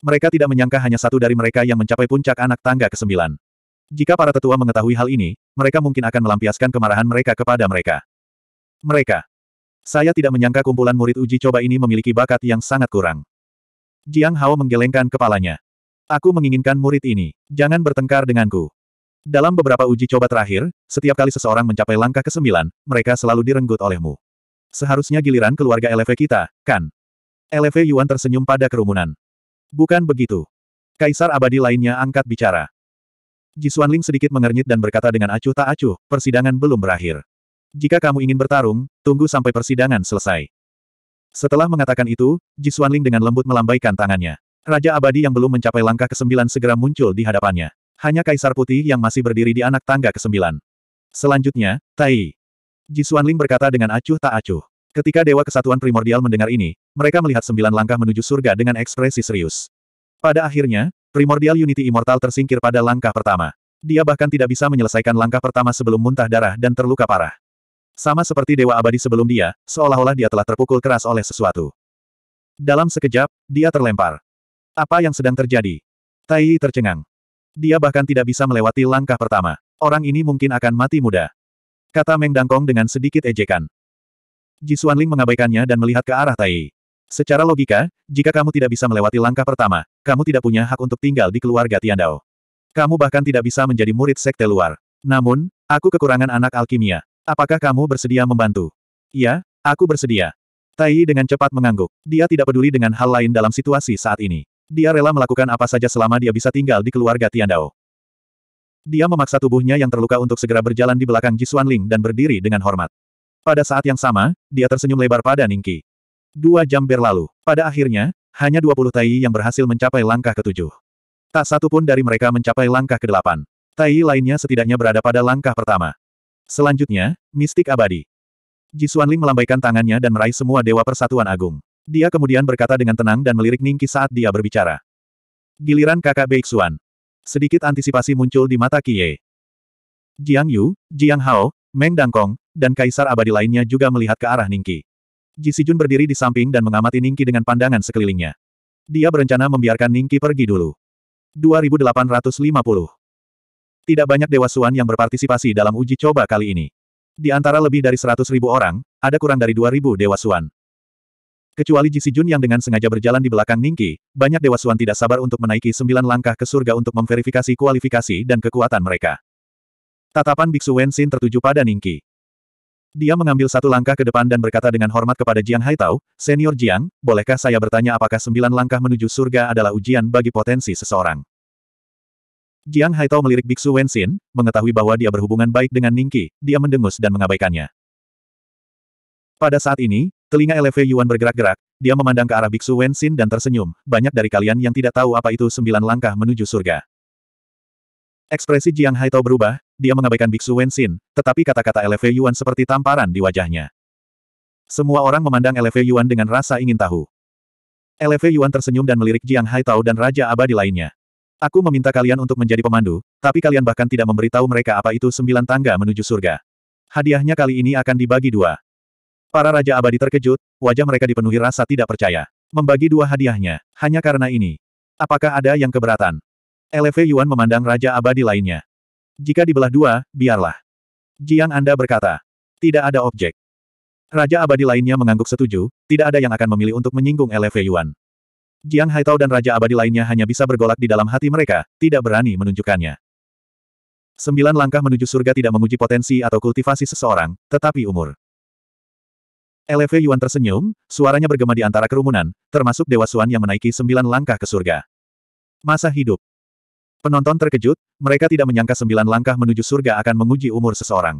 Speaker 1: Mereka tidak menyangka hanya satu dari mereka yang mencapai puncak anak tangga ke-9. Jika para tetua mengetahui hal ini, mereka mungkin akan melampiaskan kemarahan mereka kepada mereka. Mereka. Saya tidak menyangka kumpulan murid uji coba ini memiliki bakat yang sangat kurang. Jiang Hao menggelengkan kepalanya. Aku menginginkan murid ini. Jangan bertengkar denganku. Dalam beberapa uji coba terakhir, setiap kali seseorang mencapai langkah ke-9, mereka selalu direnggut olehmu. Seharusnya giliran keluarga LV kita, kan? LV Yuan tersenyum pada kerumunan. Bukan begitu. Kaisar abadi lainnya angkat bicara. Ji Ling sedikit mengernyit dan berkata dengan acuh tak acuh, persidangan belum berakhir. Jika kamu ingin bertarung, tunggu sampai persidangan selesai. Setelah mengatakan itu, Ji Ling dengan lembut melambaikan tangannya. Raja abadi yang belum mencapai langkah ke-9 segera muncul di hadapannya. Hanya Kaisar Putih yang masih berdiri di anak tangga ke-9. Selanjutnya, Tai. Ji Ling berkata dengan acuh tak acuh. Ketika Dewa Kesatuan Primordial mendengar ini, mereka melihat sembilan langkah menuju surga dengan ekspresi serius. Pada akhirnya, Primordial Unity Immortal tersingkir pada langkah pertama. Dia bahkan tidak bisa menyelesaikan langkah pertama sebelum muntah darah dan terluka parah. Sama seperti Dewa Abadi sebelum dia, seolah-olah dia telah terpukul keras oleh sesuatu. Dalam sekejap, dia terlempar. Apa yang sedang terjadi? Tai tercengang. Dia bahkan tidak bisa melewati langkah pertama. Orang ini mungkin akan mati muda. Kata Meng Dangkong dengan sedikit ejekan. Ji Xuanling mengabaikannya dan melihat ke arah Tai. Secara logika, jika kamu tidak bisa melewati langkah pertama, kamu tidak punya hak untuk tinggal di keluarga Tiandao. Kamu bahkan tidak bisa menjadi murid sekte luar. Namun, aku kekurangan anak alkimia. Apakah kamu bersedia membantu? Ya, aku bersedia. Tai dengan cepat mengangguk. Dia tidak peduli dengan hal lain dalam situasi saat ini. Dia rela melakukan apa saja selama dia bisa tinggal di keluarga Tiandao. Dia memaksa tubuhnya yang terluka untuk segera berjalan di belakang Jisuan Ling dan berdiri dengan hormat. Pada saat yang sama, dia tersenyum lebar pada Ningki. Dua jam berlalu. Pada akhirnya, hanya 20 Tai yang berhasil mencapai langkah ketujuh. Tak satu pun dari mereka mencapai langkah kedelapan. Tai lainnya setidaknya berada pada langkah pertama. Selanjutnya, mistik abadi. Ji Jisuanling melambaikan tangannya dan meraih semua dewa persatuan agung. Dia kemudian berkata dengan tenang dan melirik Ningki saat dia berbicara. Giliran kakak Beixuan. Sedikit antisipasi muncul di mata Kie. Jiang Yu, Jiang Hao, Meng Dangkong, dan Kaisar Abadi lainnya juga melihat ke arah Ningki. Ji Sijun berdiri di samping dan mengamati Ningki dengan pandangan sekelilingnya. Dia berencana membiarkan Ningki pergi dulu. 2850 Tidak banyak Dewa Suan yang berpartisipasi dalam uji coba kali ini. Di antara lebih dari 100.000 orang, ada kurang dari 2000 Dewa Suan. Kecuali Ji Sijun yang dengan sengaja berjalan di belakang Ningki, banyak Dewa Suan tidak sabar untuk menaiki sembilan langkah ke surga untuk memverifikasi kualifikasi dan kekuatan mereka. Tatapan Biksu Wen Xin tertuju pada Ningki. Dia mengambil satu langkah ke depan dan berkata dengan hormat kepada Jiang Haitao, Senior Jiang, bolehkah saya bertanya apakah sembilan langkah menuju surga adalah ujian bagi potensi seseorang? Jiang Haitao melirik Biksu Wenxin, mengetahui bahwa dia berhubungan baik dengan Ningqi, dia mendengus dan mengabaikannya. Pada saat ini, telinga LV Yuan bergerak-gerak, dia memandang ke arah Biksu Wenxin dan tersenyum, banyak dari kalian yang tidak tahu apa itu sembilan langkah menuju surga. Ekspresi Jiang Haitao berubah, dia mengabaikan Biksu Wenxin, tetapi kata-kata LV Yuan seperti tamparan di wajahnya. Semua orang memandang LV Yuan dengan rasa ingin tahu. LV Yuan tersenyum dan melirik Jiang Haitao dan Raja Abadi lainnya. Aku meminta kalian untuk menjadi pemandu, tapi kalian bahkan tidak memberitahu mereka apa itu sembilan tangga menuju surga. Hadiahnya kali ini akan dibagi dua. Para Raja Abadi terkejut, wajah mereka dipenuhi rasa tidak percaya. Membagi dua hadiahnya, hanya karena ini. Apakah ada yang keberatan? LV Yuan memandang Raja Abadi lainnya. Jika dibelah dua, biarlah. Jiang Anda berkata. Tidak ada objek. Raja Abadi lainnya mengangguk setuju, tidak ada yang akan memilih untuk menyinggung LV Yuan. Jiang Haitao dan Raja Abadi lainnya hanya bisa bergolak di dalam hati mereka, tidak berani menunjukkannya. Sembilan langkah menuju surga tidak menguji potensi atau kultivasi seseorang, tetapi umur. LV Yuan tersenyum, suaranya bergema di antara kerumunan, termasuk Dewa Suan yang menaiki sembilan langkah ke surga. Masa hidup. Penonton terkejut, mereka tidak menyangka sembilan langkah menuju surga akan menguji umur seseorang.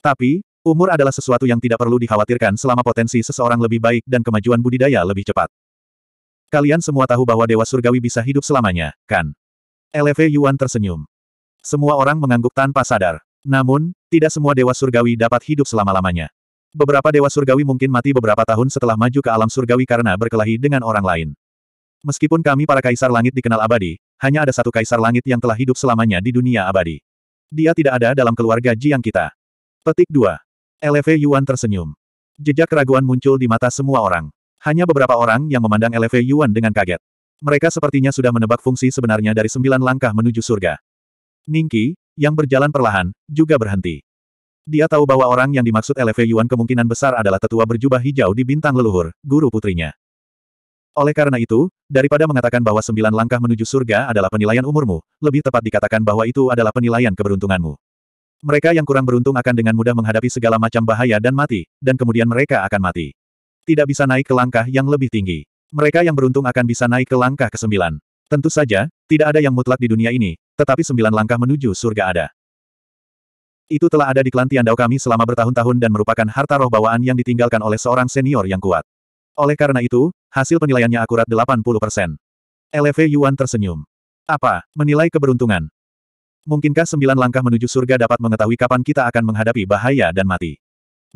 Speaker 1: Tapi, umur adalah sesuatu yang tidak perlu dikhawatirkan selama potensi seseorang lebih baik dan kemajuan budidaya lebih cepat. Kalian semua tahu bahwa Dewa Surgawi bisa hidup selamanya, kan? Lv Yuan tersenyum. Semua orang mengangguk tanpa sadar. Namun, tidak semua Dewa Surgawi dapat hidup selama-lamanya. Beberapa Dewa Surgawi mungkin mati beberapa tahun setelah maju ke alam surgawi karena berkelahi dengan orang lain. Meskipun kami para kaisar langit dikenal abadi, hanya ada satu kaisar langit yang telah hidup selamanya di dunia abadi. Dia tidak ada dalam keluarga Jiang kita. Petik 2. LV Yuan tersenyum. Jejak keraguan muncul di mata semua orang. Hanya beberapa orang yang memandang LV Yuan dengan kaget. Mereka sepertinya sudah menebak fungsi sebenarnya dari sembilan langkah menuju surga. Ningki, yang berjalan perlahan, juga berhenti. Dia tahu bahwa orang yang dimaksud LV Yuan kemungkinan besar adalah tetua berjubah hijau di bintang leluhur, guru putrinya. Oleh karena itu, daripada mengatakan bahwa sembilan langkah menuju surga adalah penilaian umurmu, lebih tepat dikatakan bahwa itu adalah penilaian keberuntunganmu. Mereka yang kurang beruntung akan dengan mudah menghadapi segala macam bahaya dan mati, dan kemudian mereka akan mati. Tidak bisa naik ke langkah yang lebih tinggi. Mereka yang beruntung akan bisa naik ke langkah ke sembilan. Tentu saja, tidak ada yang mutlak di dunia ini, tetapi sembilan langkah menuju surga ada. Itu telah ada di klantian dao kami selama bertahun-tahun dan merupakan harta roh bawaan yang ditinggalkan oleh seorang senior yang kuat. Oleh karena itu, Hasil penilaiannya akurat 80%. LV Yuan tersenyum. Apa, menilai keberuntungan? Mungkinkah sembilan langkah menuju surga dapat mengetahui kapan kita akan menghadapi bahaya dan mati?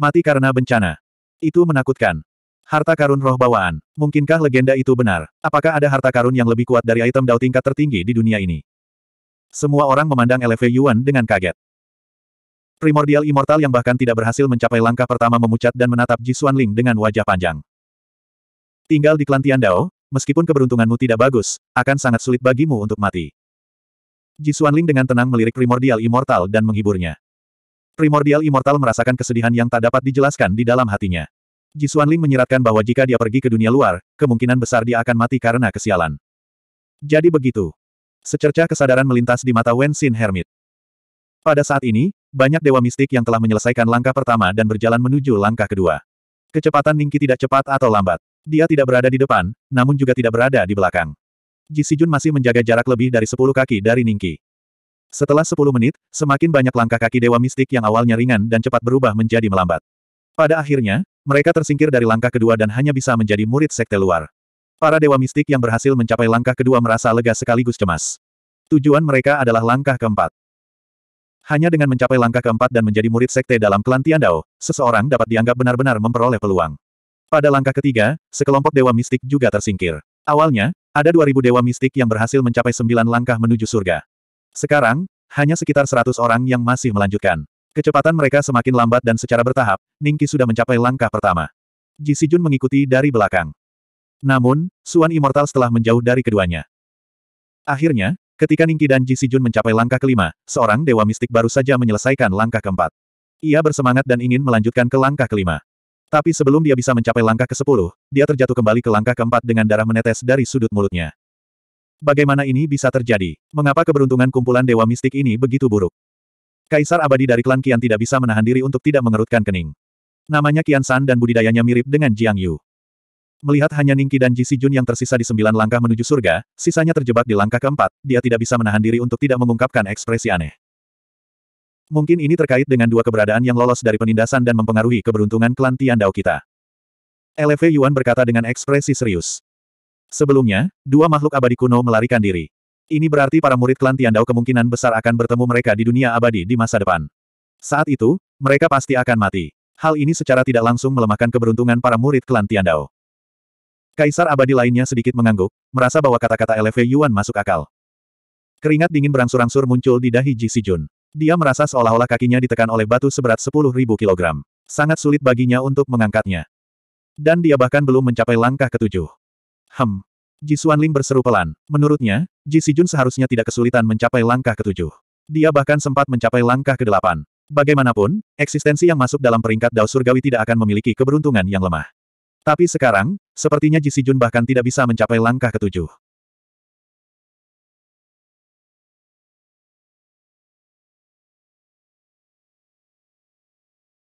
Speaker 1: Mati karena bencana. Itu menakutkan. Harta karun roh bawaan. Mungkinkah legenda itu benar? Apakah ada harta karun yang lebih kuat dari item dao tingkat tertinggi di dunia ini? Semua orang memandang LV Yuan dengan kaget. Primordial immortal yang bahkan tidak berhasil mencapai langkah pertama memucat dan menatap Jisuan Ling dengan wajah panjang. Tinggal di klan Dao, meskipun keberuntunganmu tidak bagus, akan sangat sulit bagimu untuk mati. Ji Xuanling dengan tenang melirik primordial immortal dan menghiburnya. Primordial immortal merasakan kesedihan yang tak dapat dijelaskan di dalam hatinya. Ji Xuanling menyiratkan bahwa jika dia pergi ke dunia luar, kemungkinan besar dia akan mati karena kesialan. Jadi begitu. Secercah kesadaran melintas di mata Wen Xin Hermit. Pada saat ini, banyak dewa mistik yang telah menyelesaikan langkah pertama dan berjalan menuju langkah kedua. Kecepatan Ningki tidak cepat atau lambat. Dia tidak berada di depan, namun juga tidak berada di belakang. Ji Sijun masih menjaga jarak lebih dari 10 kaki dari Ningki. Setelah 10 menit, semakin banyak langkah kaki Dewa Mistik yang awalnya ringan dan cepat berubah menjadi melambat. Pada akhirnya, mereka tersingkir dari langkah kedua dan hanya bisa menjadi murid sekte luar. Para Dewa Mistik yang berhasil mencapai langkah kedua merasa lega sekaligus cemas. Tujuan mereka adalah langkah keempat. Hanya dengan mencapai langkah keempat dan menjadi murid sekte dalam klan Dao, seseorang dapat dianggap benar-benar memperoleh peluang. Pada langkah ketiga, sekelompok dewa mistik juga tersingkir. Awalnya, ada 2000 dewa mistik yang berhasil mencapai 9 langkah menuju surga. Sekarang, hanya sekitar 100 orang yang masih melanjutkan. Kecepatan mereka semakin lambat dan secara bertahap, Ningki sudah mencapai langkah pertama. Ji Si Jun mengikuti dari belakang. Namun, Suan Immortal setelah menjauh dari keduanya. Akhirnya, ketika Ningki dan Ji Si Jun mencapai langkah kelima, seorang dewa mistik baru saja menyelesaikan langkah keempat. Ia bersemangat dan ingin melanjutkan ke langkah kelima. Tapi sebelum dia bisa mencapai langkah ke-10, dia terjatuh kembali ke langkah keempat dengan darah menetes dari sudut mulutnya. Bagaimana ini bisa terjadi? Mengapa keberuntungan kumpulan dewa mistik ini begitu buruk? Kaisar abadi dari klan Kian tidak bisa menahan diri untuk tidak mengerutkan kening. Namanya Kian San dan budidayanya mirip dengan Jiang Yu. Melihat hanya Ningki dan Ji Jun yang tersisa di sembilan langkah menuju surga, sisanya terjebak di langkah keempat, dia tidak bisa menahan diri untuk tidak mengungkapkan ekspresi aneh. Mungkin ini terkait dengan dua keberadaan yang lolos dari penindasan dan mempengaruhi keberuntungan klan Dao kita. LV Yuan berkata dengan ekspresi serius. Sebelumnya, dua makhluk abadi kuno melarikan diri. Ini berarti para murid klan Dao kemungkinan besar akan bertemu mereka di dunia abadi di masa depan. Saat itu, mereka pasti akan mati. Hal ini secara tidak langsung melemahkan keberuntungan para murid klan Dao. Kaisar abadi lainnya sedikit mengangguk, merasa bahwa kata-kata LV Yuan masuk akal. Keringat dingin berangsur-angsur muncul di dahi Ji Si Jun. Dia merasa seolah-olah kakinya ditekan oleh batu seberat 10.000 kilogram. Sangat sulit baginya untuk mengangkatnya. Dan dia bahkan belum mencapai langkah ketujuh. Hem. Ji Xuanling berseru pelan. Menurutnya, Ji Sijun seharusnya tidak kesulitan mencapai langkah ketujuh. Dia bahkan sempat mencapai langkah kedelapan. Bagaimanapun, eksistensi yang masuk dalam peringkat Dao Surgawi tidak akan memiliki keberuntungan yang lemah. Tapi sekarang, sepertinya Ji Sijun bahkan tidak bisa mencapai langkah ketujuh.